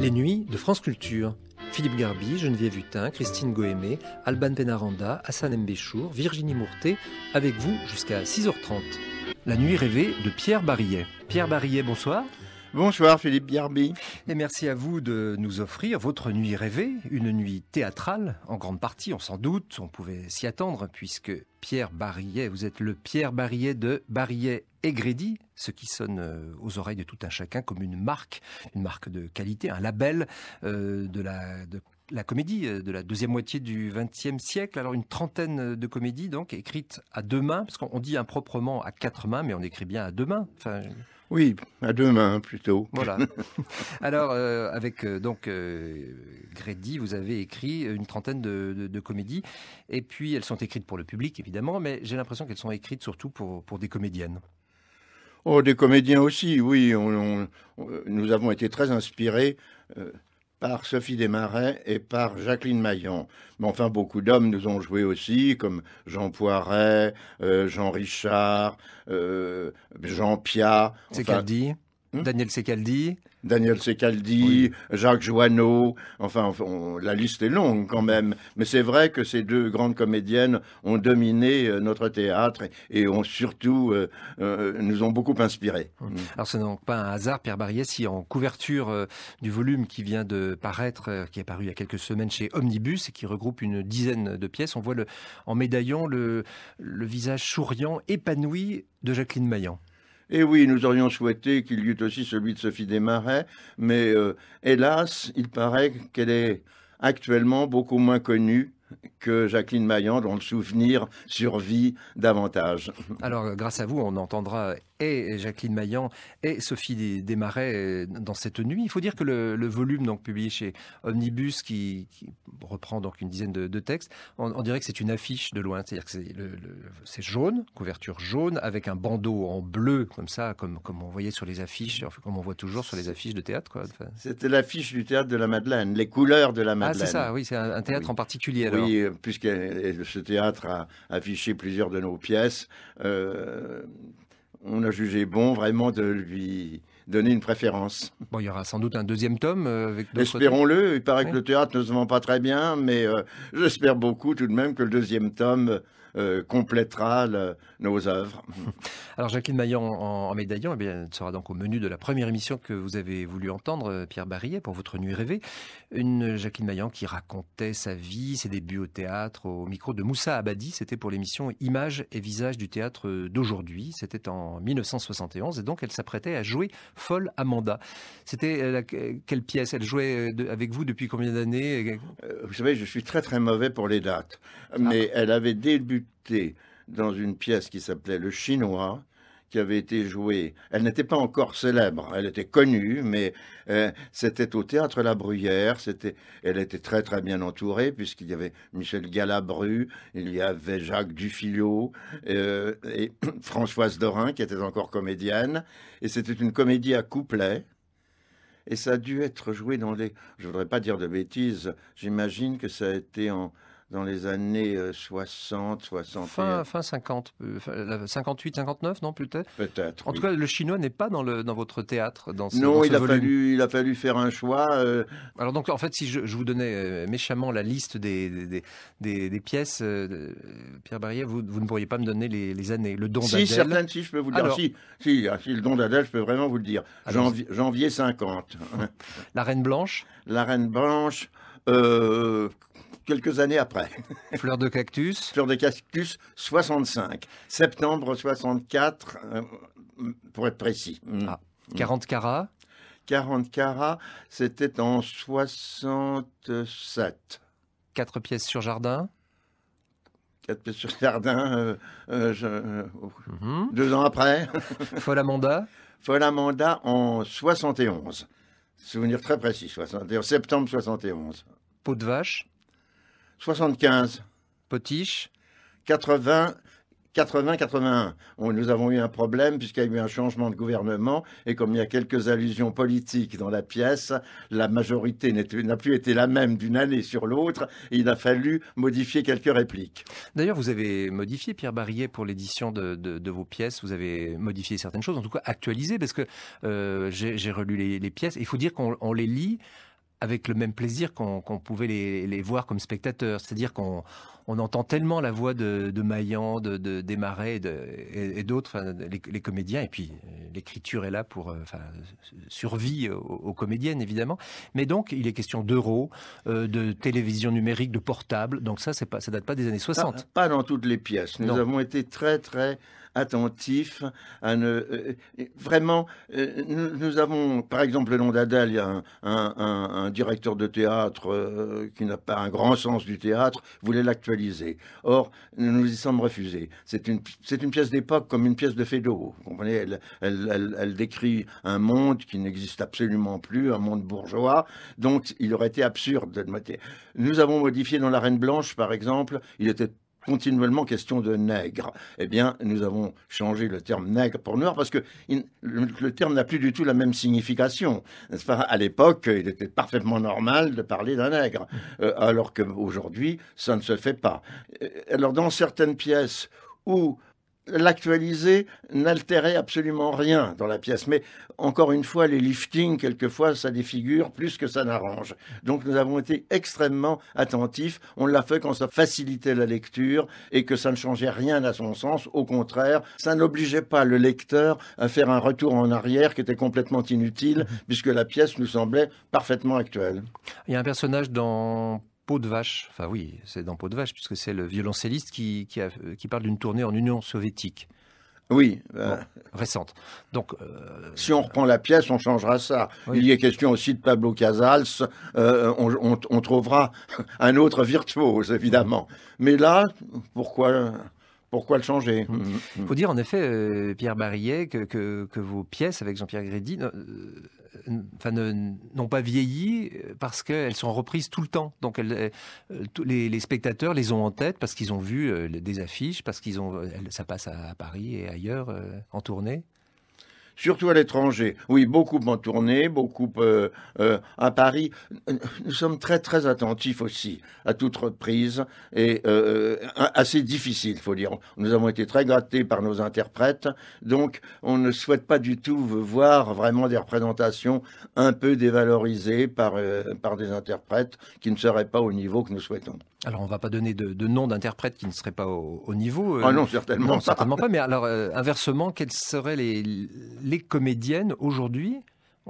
Les nuits de France Culture. Philippe Garbi, Geneviève Hutin, Christine Goémé, Alban Penaranda, Hassan Mbéchour, Virginie Mourté, avec vous jusqu'à 6h30. La nuit rêvée de Pierre Barillet. Pierre Barillet, bonsoir. Bonsoir Philippe Biarbi. Et merci à vous de nous offrir votre nuit rêvée, une nuit théâtrale en grande partie, on s'en doute, on pouvait s'y attendre puisque Pierre Barillet, vous êtes le Pierre Barillet de Barillet et ce qui sonne euh, aux oreilles de tout un chacun comme une marque, une marque de qualité, un label euh, de la la comédie euh, de la deuxième moitié du XXe siècle. Alors une trentaine de comédies donc écrites à deux mains, parce qu'on dit improprement à quatre mains, mais on écrit bien à deux mains. Oui, à demain plutôt. Voilà. Alors, euh, avec euh, donc euh, vous avez écrit une trentaine de, comédies, et puis elles sont écrites pour le public évidemment, mais j'ai l'impression qu'elles sont écrites surtout pour, pour des comédiennes. Oh, des comédiens aussi, oui. nous avons été très inspirés par Sophie Desmarais et par Jacqueline Maillon. Mais enfin, beaucoup d'hommes nous ont joué aussi, comme Jean Poiret, euh, Jean Richard, euh, Jean Piat. C'est dit. Hmm? Daniel Secaldi. Daniel Secaldi, Jacques Joanneau, enfin la liste est longue quand même, mais c'est vrai que ces deux grandes comédiennes ont dominé euh, notre théâtre et ont surtout euh, euh, nous ont beaucoup inspiré. Hmm. Alors ce n'est donc pas un hasard, Pierre Barriès, si en couverture du volume qui vient de paraître, qui est paru il y a quelques semaines chez Omnibus et qui regroupe une dizaine de pièces, on voit en médaillon le, le visage souriant, épanoui de Jacqueline Maillan. Et eh oui, nous aurions souhaité qu'il y eût aussi celui de Sophie Desmarais, mais euh, hélas, il paraît qu'elle est actuellement beaucoup moins connue que Jacqueline Maillan, dont le souvenir survit davantage. Alors, euh, grâce à vous, on entendra et Jacqueline Maillan et Sophie Desmarais euh, dans cette nuit. Il faut dire que le, volume donc publié chez Omnibus, qui, reprend donc une dizaine de, textes, on, dirait que c'est une affiche de loin. C'est-à-dire que c'est, jaune, couverture jaune, avec un bandeau en bleu, comme ça, comme, comme on voyait sur les affiches, comme on voit toujours sur les affiches de théâtre. Quoi. C'était l'affiche du théâtre de la Madeleine, les couleurs de la Madeleine. Ah, c'est ça, oui, c'est un, théâtre en particulier. Oui, euh, puisque euh, ce théâtre a affiché plusieurs de nos pièces. Euh on a jugé bon vraiment de lui donner une préférence. Bon, il y aura sans doute un deuxième tome euh, avec Espérons-le. Il paraît que le théâtre ne se vend pas très bien, mais euh, j'espère beaucoup tout de même que le deuxième tome euh, complétera nos œuvres. Alors Jacqueline Maillan en, médaillon médaillant, eh bien, sera donc au menu de la première émission que vous avez voulu entendre, euh, Pierre Barillet, pour votre nuit rêvée. Une Jacqueline Maillan qui racontait sa vie, ses débuts au théâtre, au micro de Moussa Abadi. C'était pour l'émission Images et visages du théâtre d'aujourd'hui. C'était en 1971 et donc elle s'apprêtait à jouer Folle Amanda. C'était euh, quelle pièce Elle jouait avec vous depuis combien d'années Vous savez, je suis très très mauvais pour les dates, ah. mais elle avait débuté dans une pièce qui s'appelait Le Chinois, qui avait été jouée. Elle n'était pas encore célèbre, elle était connue, mais euh, c'était au théâtre La Bruyère. C'était, elle était très très bien entourée puisqu'il y avait Michel Galabru, il y avait Jacques Dufilho euh, et Françoise Dorin qui était encore comédienne. Et c'était une comédie à couplets. Et ça a dû être joué dans les. Je voudrais pas dire de bêtises. J'imagine que ça a été en dans les années 60, euh, 60 Fin, fin 50, 58, 59, non peut-être Peut-être. En tout cas, le chinois n'est pas dans, le, dans votre théâtre. Dans ce, non, il, a fallu, il a fallu faire un choix. Euh. Alors donc, en fait, si je, vous donnais euh, méchamment la liste des, des, des, pièces, Pierre Barrière, vous, vous, ne pourriez pas me donner les, années. Le don d'Adèle. Si, certaines, si, je peux vous le dire. Si, ah, si, le don d'Adèle, je peux vraiment vous le dire. janvier 50. la Reine Blanche La Reine Blanche, euh, quelques années après. Fleur de cactus Fleur de cactus, 65. Septembre 64, euh, pour être précis. 40 mm. ah. carats 40 carats, c'était en 67. Quatre pièces sur jardin Quatre pièces sur jardin, euh, mhm. deux ans après. Folamanda Folamanda en 71. Souvenir très précis, 61, septembre 71. Peau de vache 75. Potiche 80. 80-81. Nous avons eu un problème puisqu'il y a eu un changement de gouvernement et comme il y a quelques allusions politiques dans la pièce, la majorité n'a plus été la même d'une année sur l'autre il a fallu modifier quelques répliques. D'ailleurs, vous avez modifié, Pierre Barillet, pour l'édition de, vos pièces, vous avez modifié certaines choses, en tout cas actualisé, parce que euh, j'ai relu les, les pièces. Il faut dire qu'on les lit avec le même plaisir qu'on pouvait les, voir comme spectateurs. C'est-à-dire qu'on entend tellement la voix de, de Maillan, de, de Desmarais et, d'autres, les, comédiens, et puis euh, l'écriture est là pour euh, enfin, survie aux, comédiennes, évidemment. Mais donc, il est question d'euros, euh, de télévision numérique, de portable. Donc ça, pas, ça date pas des années 60. Ah, pas, dans toutes les pièces. Nous avons été très, très attentif à ne, euh, euh, vraiment, euh, nous, avons, par exemple, le nom d'Adèle, il y a un, directeur de théâtre qui n'a pas un grand sens du théâtre, voulait l'actualiser. Or, nous y sommes refusés. C'est une, c'est une pièce d'époque comme une pièce de Feydeau. Vous comprenez elle, décrit un monde qui n'existe absolument plus, un monde bourgeois. Donc, il aurait été absurde de Nous avons modifié dans La Reine Blanche, par exemple, il était continuellement question de nègre. Eh bien, nous avons changé le terme nègre pour noir parce que le terme n'a plus du tout la même signification. à l'époque, il était parfaitement normal de parler d'un nègre, euh, alors qu'aujourd'hui, ça ne se fait pas. Euh, alors, dans certaines pièces où l'actualiser n'altérait absolument rien dans la pièce. Mais encore une fois, les liftings, quelquefois, ça défigure plus que ça n'arrange. Donc nous avons été extrêmement attentifs. On l'a fait quand ça facilitait la lecture et que ça ne changeait rien à son sens. Au contraire, ça n'obligeait pas le lecteur à faire un retour en arrière qui était complètement inutile mmh puisque la pièce nous semblait parfaitement actuelle. Il y a un personnage dans Peau de vache, enfin oui, c'est dans Peau de vache, puisque c'est le violoncelliste qui, qui, euh, parle d'une tournée en Union soviétique. Oui. Euh, récente. Donc, euh, si on reprend la pièce, on changera ça. Il y est question aussi de Pablo Casals. on, trouvera un autre virtuose, évidemment. Mm-hmm. Mais là, pourquoi pourquoi le changer Il mm-hmm. mm-hmm. faut dire en effet, Pierre Barillet, que, que, que, vos pièces avec Jean-Pierre Grédy n'ont pas vieilli euh, parce qu'elles sont reprises tout le temps. Donc euh, les, les, spectateurs les ont en tête parce qu'ils ont vu euh, des affiches, parce qu'ils ont, ça passe à Paris et ailleurs en tournée surtout à l'étranger. Oui, beaucoup en tournée, beaucoup euh, euh, à Paris. Nous sommes très très attentifs aussi à toute reprise et euh, assez difficile, il faut dire. Nous avons été très grattés par nos interprètes, donc on ne souhaite pas du tout voir vraiment des représentations un peu dévalorisées par, par des interprètes qui ne seraient pas au niveau que nous souhaitons. Alors, on ne va pas donner de, noms d'interprètes d'interprète qui ne serait pas au, niveau. Euh, ah non, certainement pas. Mais alors, euh, inversement, quelles seraient les, comédiennes aujourd'hui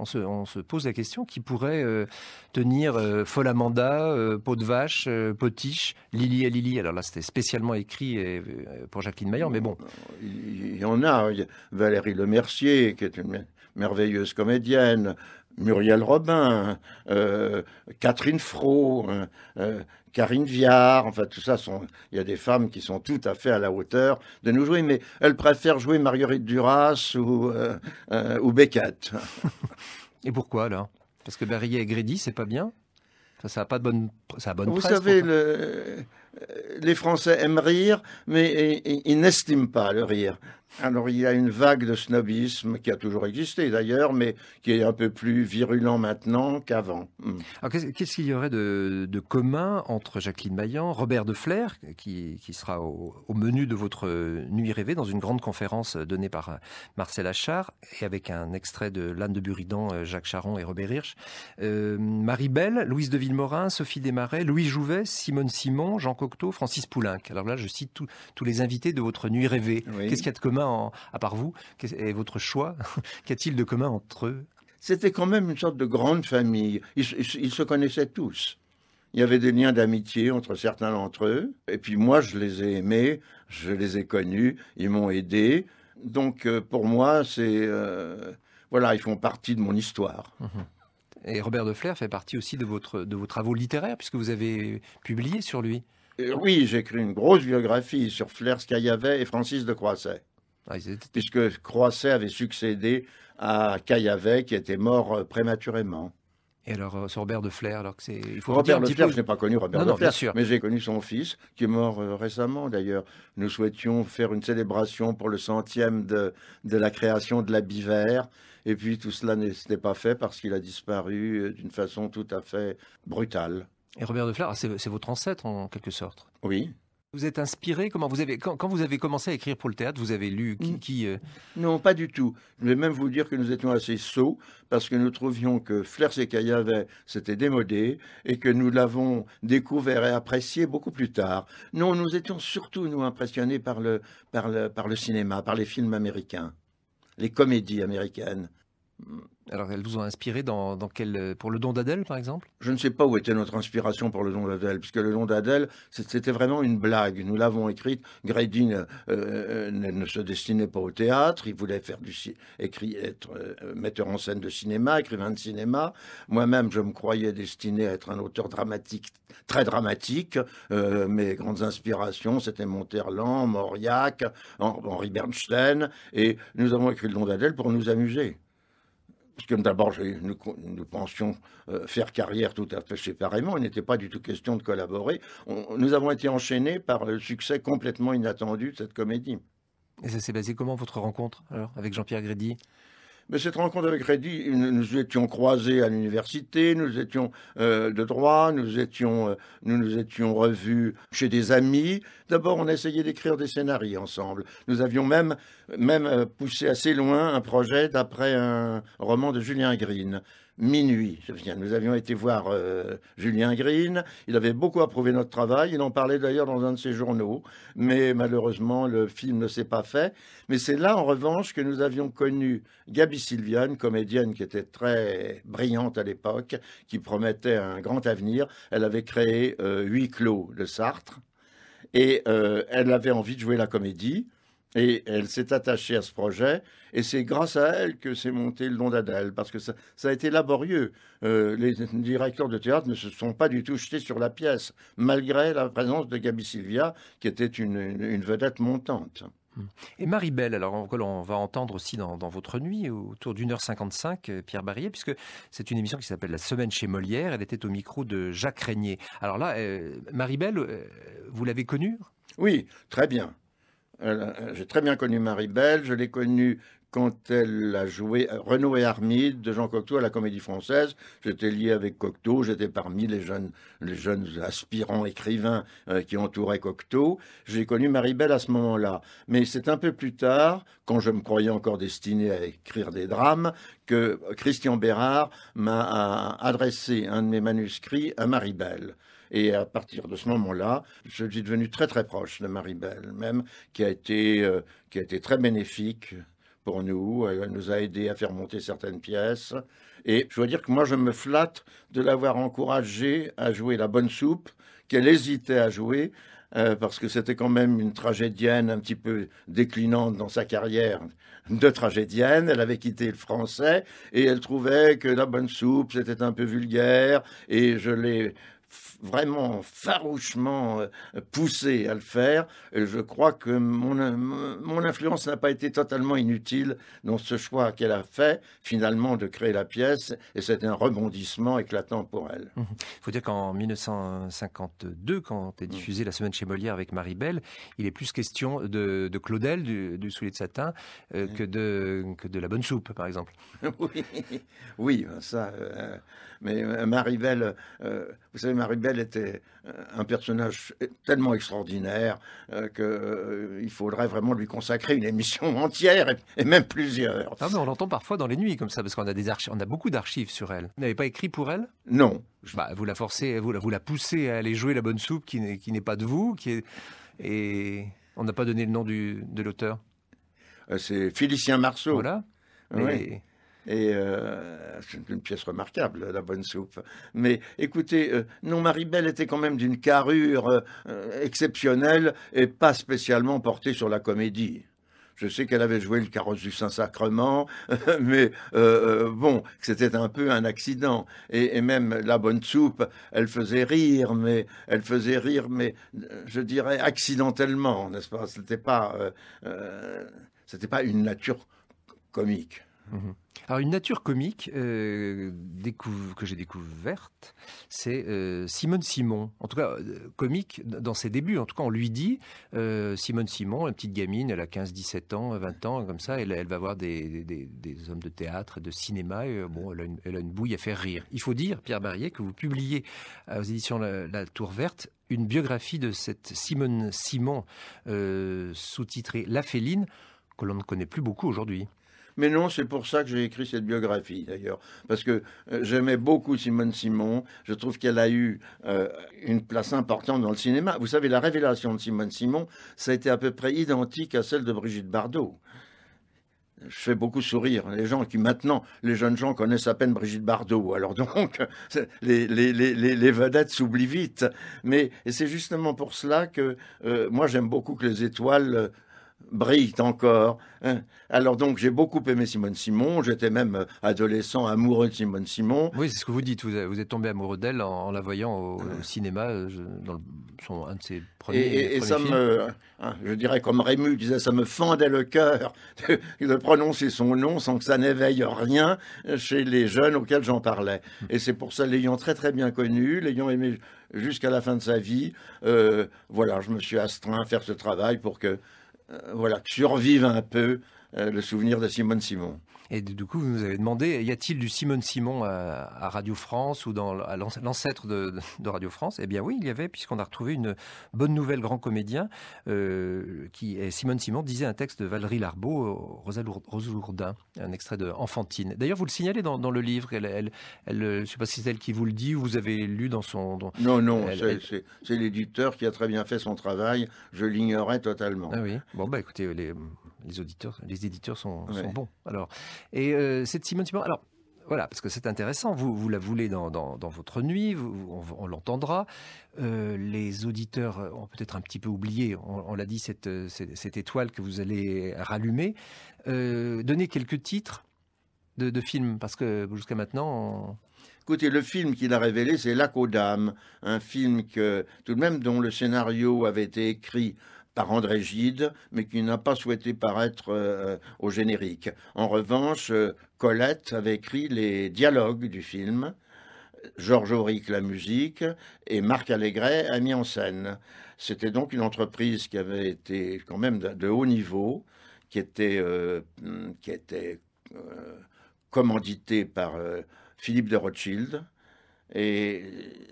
on se, pose la question qui pourrait euh, tenir Folamanda, Peau de Vache, Potiche, Lily et Lily. Alors là, c'était spécialement écrit pour Jacqueline Maillard, mais bon. Il y en a. Valérie Lemercier, qui est une merveilleuse comédienne. Muriel Robin, Catherine Fro, hein, Karine Viard, fait tout ça, il y a des femmes qui sont tout à fait à la hauteur de nous jouer, mais elles préfèrent jouer Marguerite Duras ou, euh, euh, ou Beckett. Et pourquoi alors Parce que Berry et Grédy, c'est pas bien ça, a pas de bonne, ça a bonne Vous savez, le, les Français aiment rire, mais ils n'estiment pas le rire. Alors il y a une vague de snobisme qui a toujours existé d'ailleurs, mais qui est un peu plus virulent maintenant qu'avant. Hmm. Alors qu'est-ce qu'il y aurait de, commun entre Jacqueline Maillan, Robert de Flair, qui, sera au, menu de votre euh, nuit rêvée dans une grande conférence euh, donnée par euh, Marcel Achard, et avec un extrait de L'âne de Buridan, Jacques Charon et Robert Hirsch, Marie Belle, Louise de Villemorin, Sophie Desmarais, Louis Jouvet, Simone Simon, Jean Coco Francis Poulenc. Alors là, je cite tous les invités de votre nuit rêvée. Qu'est-ce qu'il y a de commun, à part vous, et votre choix Qu'y-a-t-il de commun entre eux C'était quand même une sorte de grande famille. ils, se connaissaient tous. Il y avait des liens d'amitié entre certains d'entre eux. Et puis moi, je les ai aimés, je les ai connus, ils m'ont aidé. Donc euh, pour moi, c'est. Euh, voilà, ils font partie de mon histoire. Mmh et Robert de Flair fait partie aussi de vos travaux littéraires, puisque vous avez publié sur lui. Ah. oui, j'ai écrit une grosse biographie sur Flair Caillavet et Francis de Croisset. Ah, puisque Croisset avait succédé à Caillavet, qui était mort euh, prématurément. Et alors, euh, sur Robert de Flair, alors que c'est. Il faut Robert de Flair, je n'ai pas connu Robert de non, mais j'ai connu son fils, qui est mort euh, récemment d'ailleurs. Nous souhaitions faire une célébration pour le centième de, la création de la vert. Et puis tout cela n'était pas fait parce qu'il a disparu d'une façon tout à fait brutale. Et Robert de Fleur, c'est votre ancêtre en quelque sorte. Oui. Vous êtes inspiré Comment vous avez quand, vous avez commencé à écrire pour le théâtre, vous avez lu qui, mm. euh, Non, pas du tout. Je vais même vous dire que nous étions assez sots parce que nous trouvions que Flers et avait c'était démodé et que nous l'avons découvert et apprécié beaucoup plus tard. Non, nous étions surtout nous impressionnés par le par le par le cinéma, par les films américains, les comédies américaines alors elles vous ont inspiré dans, quel, pour le don d'Adèle, par exemple Je ne sais pas où était notre inspiration pour le don d'Adèle, puisque le don d'Adèle, c'était vraiment une blague. Nous l'avons écrite. Grady euh, euh, ne, se destinait pas au théâtre. Il voulait faire du écrit, être euh, metteur en scène de cinéma, écrivain de cinéma. Moi-même, je me croyais destiné à être un auteur dramatique, très dramatique. mes grandes inspirations, c'était Monterland, Mauriac, Henri Bernstein, et nous avons écrit le don d'Adèle pour nous amuser. Parce que d'abord, nous, pensions euh, faire carrière tout à fait séparément. Il n'était pas du tout question de collaborer. nous avons été enchaînés par le succès complètement inattendu de cette comédie. Et ça s'est basé comment votre rencontre avec Jean-Pierre Grédy mais cette rencontre avec Reddy, nous, nous étions croisés à l'université, nous étions euh, de droit, euh, nous nous étions revus chez des amis. D'abord, on a essayé d'écrire des scénarios ensemble. Nous avions même, même euh, poussé assez loin un projet d'après un roman de Julien Green minuit. Je viens nous avions été voir euh, Julien Green. Il avait beaucoup approuvé notre travail. Il en parlait d'ailleurs dans un de ses journaux. Mais malheureusement, le film ne s'est pas fait. Mais c'est là, en revanche, que nous avions connu Gabi Sylviane, comédienne qui était très brillante à l'époque, qui promettait un grand avenir. Elle avait créé euh, Huit clos de Sartre. Et euh, elle avait envie de jouer la comédie. Et elle s'est attachée à ce projet, et c'est grâce à elle que s'est monté le don d'Adèle, parce que ça, a été laborieux. Euh, les directeurs de théâtre ne se sont pas du tout jetés sur la pièce, malgré la présence de Gabi Sylvia qui était une, vedette montante. Et Marie-Belle, alors on va entendre aussi dans, votre nuit, autour d'une heure 55, euh, Pierre Barrier, puisque c'est une émission qui s'appelle La Semaine chez Molière. Elle était au micro de Jacques Régnier. Alors là, euh, Marie-Belle, vous l'avez connue Oui, très bien. Euh, euh, j'ai très bien connu Marie Belle, je l'ai connue quand elle a joué euh, Renaud et Armide de Jean Cocteau à la Comédie Française. J'étais lié avec Cocteau, j'étais parmi les jeunes, aspirants écrivains qui entouraient Cocteau. J'ai connu Marie-Belle à ce moment-là. Mais c'est un peu plus tard, quand je me croyais encore destiné à écrire des drames, que Christian Bérard m'a adressé un de mes manuscrits à Marie-Belle. Et à partir de ce moment-là, je suis devenu très très proche de Marie-Belle, même, qui a été, euh, qui a été très bénéfique pour nous. Elle nous a aidés à faire monter certaines pièces. Et je dois dire que moi, je me flatte de l'avoir encouragée à jouer la bonne soupe, qu'elle hésitait à jouer, euh, parce que c'était quand même une tragédienne un petit peu déclinante dans sa carrière de tragédienne. Elle avait quitté le français et elle trouvait que la bonne soupe, c'était un peu vulgaire. Et je l'ai vraiment farouchement euh, poussé à le faire. Et je crois que mon, euh, mon influence n'a pas été totalement inutile dans ce choix qu'elle a fait, finalement, de créer la pièce. Et c'était un rebondissement éclatant pour elle. Mmh. Il faut dire qu'en 1952, quand est mmh. diffusée La Semaine chez Molière avec Marie Belle, il est plus question de, Claudel, du, soulier de satin, euh, mmh. que, de, que de la bonne soupe, par exemple. oui, oui ben ça. mais Marie Belle, vous savez, Marie-Belle était euh, un personnage tellement extraordinaire euh, qu'il euh, faudrait vraiment lui consacrer une émission entière et, même plusieurs. on l'entend parfois dans les nuits comme ça, parce qu'on a, on a beaucoup d'archives sur elle. Vous n'avez pas écrit pour elle Non. Bah, vous la forcez, vous la, vous la poussez à aller jouer la bonne soupe qui n'est pas de vous, qui est... et on n'a pas donné le nom de l'auteur. C'est Félicien Marceau. Voilà. Oui. Et euh, c'est une pièce remarquable, La Bonne Soupe. Mais écoutez, euh, non, Marie-Belle était quand même d'une carrure euh, exceptionnelle et pas spécialement portée sur la comédie. Je sais qu'elle avait joué le carrosse du Saint-Sacrement, mais bon, c'était un peu un accident. Et, même la bonne soupe, elle faisait rire, mais elle faisait rire, mais je dirais accidentellement, n'est-ce pas C'était pas, c'était pas une nature comique. Mmh alors une nature comique euh, que j'ai découverte, c'est euh, Simone Simon. En tout cas, euh, comique dans ses débuts. En tout cas, on lui dit, Simone Simon, une petite gamine, elle a 15, 17 ans, 20 ans, comme ça, elle, va voir des, hommes de théâtre, de cinéma, et bon, elle a, une, bouille à faire rire. Il faut dire, Pierre Barrier, que vous publiez aux éditions la, la Tour Verte une biographie de cette Simone Simon, sous-titrée La Féline, que l'on ne connaît plus beaucoup aujourd'hui. Mais non, c'est pour ça que j'ai écrit cette biographie d'ailleurs, parce que euh, j'aimais beaucoup Simone Simon. Je trouve qu'elle a eu euh, une place importante dans le cinéma. Vous savez, la révélation de Simone Simon, ça a été à peu près identique à celle de Brigitte Bardot je fais beaucoup sourire les gens qui maintenant, les jeunes gens connaissent à peine Brigitte Bardot. Alors donc, les, vedettes s'oublient vite. Mais c'est justement pour cela que euh, moi j'aime beaucoup que les étoiles brille encore. Hein. Alors donc j'ai beaucoup aimé Simone Simon, j'étais même euh, adolescent amoureux de Simone Simon. Oui, c'est ce que vous dites, vous, êtes tombé amoureux d'elle en, la voyant au, euh. cinéma, euh, dans son, un de ses premiers Et, et, ça me, hein, je dirais comme Rému disait, ça me fendait le cœur de, prononcer son nom sans que ça n'éveille rien chez les jeunes auxquels j'en parlais. Hum. Et c'est pour ça, l'ayant très très bien connu, l'ayant aimé jusqu'à la fin de sa vie, voilà, je me suis astreint à faire ce travail pour que euh, voilà, survive un peu euh, le souvenir de Simone Simon. Et du coup, vous nous avez demandé, y a-t-il du Simone Simon à, Radio France ou dans l'ancêtre de, Radio France Eh bien oui, il y avait, puisqu'on a retrouvé une bonne nouvelle grand comédien, euh, qui est Simone Simon, disait un texte de Valérie Larbeau, euh, Rosa Lourdin, un extrait de Enfantine. D'ailleurs, vous le signalez dans, le livre, elle, elle, euh, je ne sais pas si c'est elle qui vous le dit ou vous avez lu dans son... non, non, c'est l'éditeur qui a très bien fait son travail, je l'ignorais totalement. Ah oui, bon bah écoutez, les, les auditeurs, les éditeurs sont, bons. Alors, et euh, cette Simone Simon. Alors, voilà, parce que c'est intéressant. Vous, vous la voulez dans, dans, votre nuit, vous, on, l'entendra. Euh, les auditeurs ont peut-être un petit peu oublié, on, l'a dit, cette, cette, étoile que vous allez rallumer. Euh, donnez quelques titres de, de films, parce que jusqu'à maintenant, Écoutez, le film qu'il a révélé, c'est Lac aux un film que, tout de même, dont le scénario avait été écrit par André Gide, mais qui n'a pas souhaité paraître euh, au générique. En revanche, euh, Colette avait écrit les dialogues du film, Georges Auric la musique et Marc Allégret a mis en scène. C'était donc une entreprise qui avait été quand même de haut niveau, qui était, euh, était commanditée par Philippe de Rothschild, et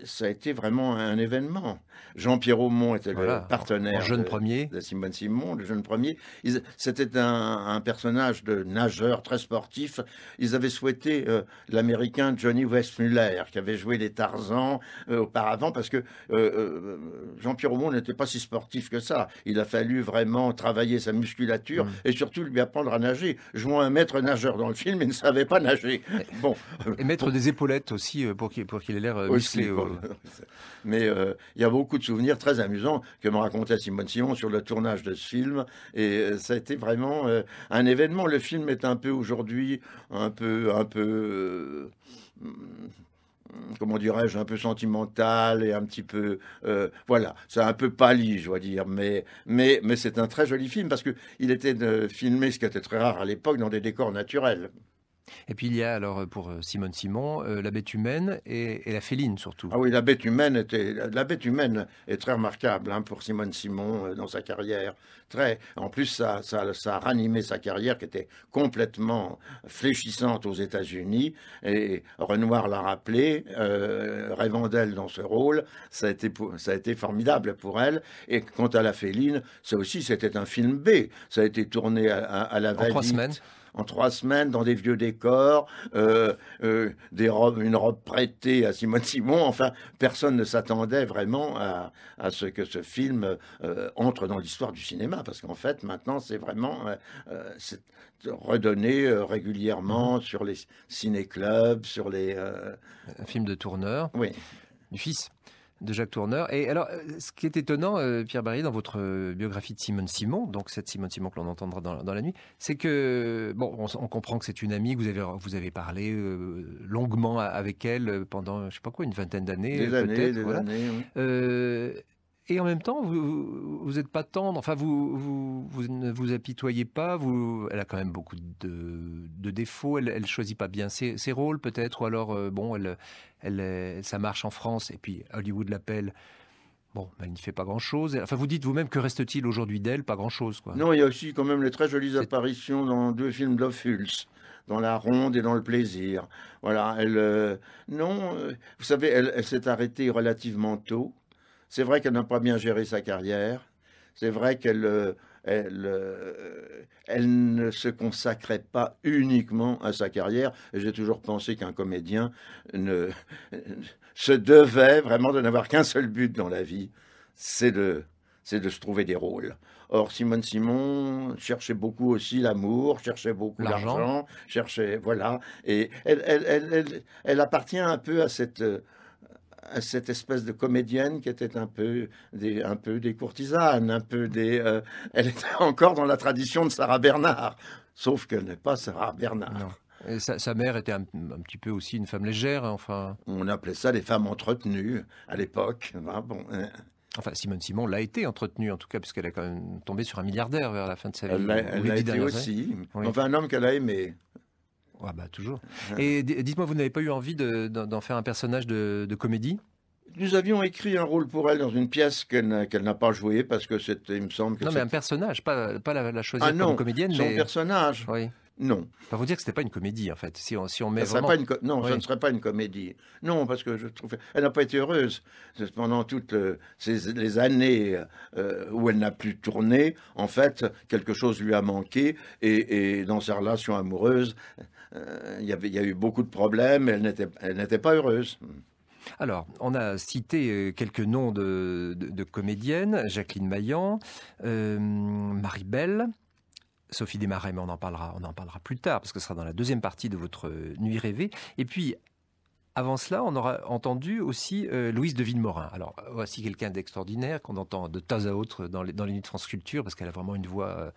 ça a été vraiment un événement. Jean-Pierre Aumont était le partenaire jeune de, premier. Simone Simon, le jeune premier. C'était un, personnage de nageur très sportif. Ils avaient souhaité euh, l'américain Johnny Westmuller, qui avait joué les Tarzans euh, auparavant, parce que euh, Jean-Pierre Aumont n'était pas si sportif que ça. Il a fallu vraiment travailler sa musculature mm. et surtout lui apprendre à nager. Jouant un maître nageur dans le film, il ne savait pas nager. Bon. Et mettre des épaulettes aussi pour qu'il l'air euh, euh. Mais euh, il y a beaucoup de souvenirs très amusants que me racontait Simone Simon sur le tournage de ce film. Et ça a été vraiment un événement. Le film est un peu aujourd'hui, un peu, un peu hmm, comment dirais-je, un peu sentimental et un petit peu, voilà, c'est un peu pâli, je dois dire, mais, mais, mais c'est un très joli film parce qu'il était filmé, ce qui était très rare à l'époque, dans des décors naturels. Et puis il y a alors pour euh, Simone Simon euh, la bête humaine et, la féline surtout. Ah oui, la bête humaine était la bête humaine est très remarquable hein, pour Simone Simon euh, dans sa carrière. Très, en plus ça, ça, ça a ranimé sa carrière qui était complètement fléchissante aux États-Unis. Et Renoir l'a rappelé, euh, d'elle dans ce rôle, ça a été ça a été formidable pour elle. Et quant à la féline, ça aussi c'était un film B. Ça a été tourné à, à, la en Trois semaines en trois semaines dans des vieux décors, euh, euh, des robes, une robe prêtée à Simone Simon. Enfin, personne ne s'attendait vraiment à, ce que ce film euh, entre dans l'histoire du cinéma, parce qu'en fait, maintenant, c'est vraiment redonné régulièrement mhm. sur les ciné-clubs, sur les... Films de tourneur. Oui. Du fils de Jacques Tourneur. Et alors, euh, ce qui est étonnant, euh, Pierre Barry, dans votre euh, biographie de Simone Simon, donc cette Simone Simon que l'on entendra dans, la nuit, c'est que, bon, on, comprend que c'est une amie, que vous avez, vous avez parlé longuement avec elle pendant, je sais pas quoi, une vingtaine d'années. Des années, des années et en même temps, vous vous n'êtes pas tendre. Enfin, vous, vous, vous ne vous apitoyez pas. Vous, elle a quand même beaucoup de, de défauts. Elle, ne choisit pas bien ses, rôles peut-être, ou alors euh, bon, elle, elle, ça marche en France et puis Hollywood l'appelle. Bon, elle n'y fait pas grand-chose. Enfin, vous dites vous-même que reste-t-il aujourd'hui d'elle Pas grand-chose, quoi. Non, il y a aussi quand même les très jolies apparitions dans deux films de dans la ronde et dans le plaisir. Voilà, elle, euh, non, euh, vous savez, elle s'est arrêtée relativement tôt. C'est vrai qu'elle n'a pas bien géré sa carrière. C'est vrai qu'elle euh, euh, elle, ne se consacrait pas uniquement à sa carrière. J'ai toujours pensé qu'un comédien ne, se devait vraiment de n'avoir qu'un seul but dans la vie, c'est de, c'est de se trouver des rôles. Or, Simone Simon cherchait beaucoup aussi l'amour, cherchait beaucoup l'argent, cherchait, voilà, et elle, elle, appartient un peu à cette euh, cette espèce de comédienne qui était un peu des, un peu des courtisanes, un peu des. Euh, elle était encore dans la tradition de Sarah Bernard, sauf qu'elle n'est pas Sarah Bernard. sa, mère était un, petit peu aussi une femme légère, hein, enfin. On appelait ça les femmes entretenues à l'époque. Hein, bon. Hein. Enfin, Simone Simon l'a été entretenue, en tout cas, puisqu'elle est quand même tombé sur un milliardaire vers la fin de sa vie. Elle l'a été aussi. Enfin, un homme qu'elle a aimé. Ah bah toujours. Et dites-moi, vous n'avez pas eu envie d'en faire un personnage de, comédie nous avions écrit un rôle pour elle dans une pièce qu'elle n'a pas jouée parce que c'était, il me semble. Que non, mais un personnage, pas, pas la, la choisir ah non, comédienne. Son personnage. Oui. Non. Ça vous dire que c'était pas une comédie en fait. Si on, si on met ça vraiment... pas une non, ça ne serait pas une comédie. Non, parce que je trouve elle n'a pas été heureuse pendant toutes euh, les années euh, où elle n'a plus tourné. En fait, quelque chose lui a manqué et, et dans sa relation amoureuse, euh, il y, avait, a eu beaucoup de problèmes, elle elle n'était pas heureuse. Alors, on a cité euh, quelques noms de, comédiennes, Jacqueline Maillan, euh, Marie Belle, Sophie Desmarais, mais on en, parlera, on en parlera plus tard, parce que ce sera dans la deuxième partie de votre Nuit rêvée. Et puis, avant cela, on aura entendu aussi Louise de Villemorin. Alors, voici quelqu'un d'extraordinaire qu'on entend de tas à autre dans les, dans Nuits de France Culture, parce qu'elle a vraiment une voix...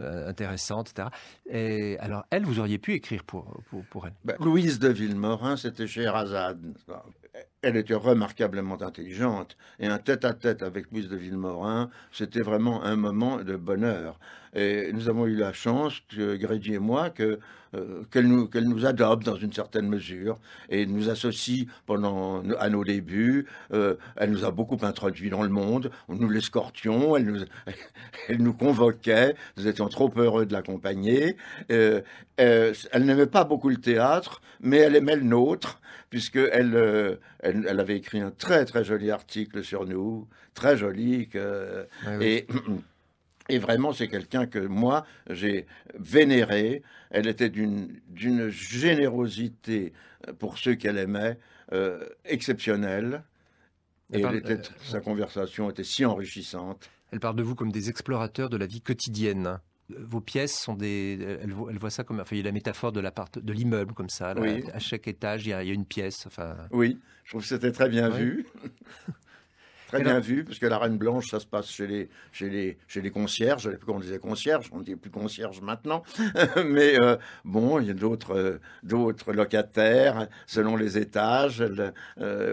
Euh, intéressante, etc. Et alors, elle, vous auriez pu écrire pour, pour, pour elle. Ben, Louise de Villemorin, c'était chez Scheherazade elle était remarquablement intelligente et un tête-à-tête avec Louise de Villemorin, c'était vraiment un moment de bonheur. Et nous avons eu la chance, que et moi, euh, qu'elle nous, qu'elle nous, adopte dans une certaine mesure et nous associe pendant, à nos débuts. Euh, elle nous a beaucoup introduits dans le monde. Nous l'escortions, elle nous, elle nous convoquait. Nous étions trop heureux de l'accompagner. Euh, elle n'aimait pas beaucoup le théâtre, mais elle aimait le nôtre, puisqu'elle elle, avait écrit un très très joli article sur nous, très joli. et, et vraiment, c'est quelqu'un que moi, j'ai vénéré. Elle était d'une générosité euh, pour ceux qu'elle aimait euh, exceptionnelle. Et, euh, sa conversation était si enrichissante. Elle parle de vous comme des explorateurs de la vie quotidienne vos pièces sont des. Euh, elle voit ça comme. il y a la métaphore de de l'immeuble comme ça. À chaque étage, il y, a, une pièce. Enfin. Oui, je trouve que c'était très bien vu. très bien vu, parce que la Reine Blanche, ça se passe chez les, chez les, chez les concierges. À l'époque, on disait concierges, on ne dit plus concierges maintenant. Mais euh, bon, il y a d'autres, euh, d'autres locataires selon les étages.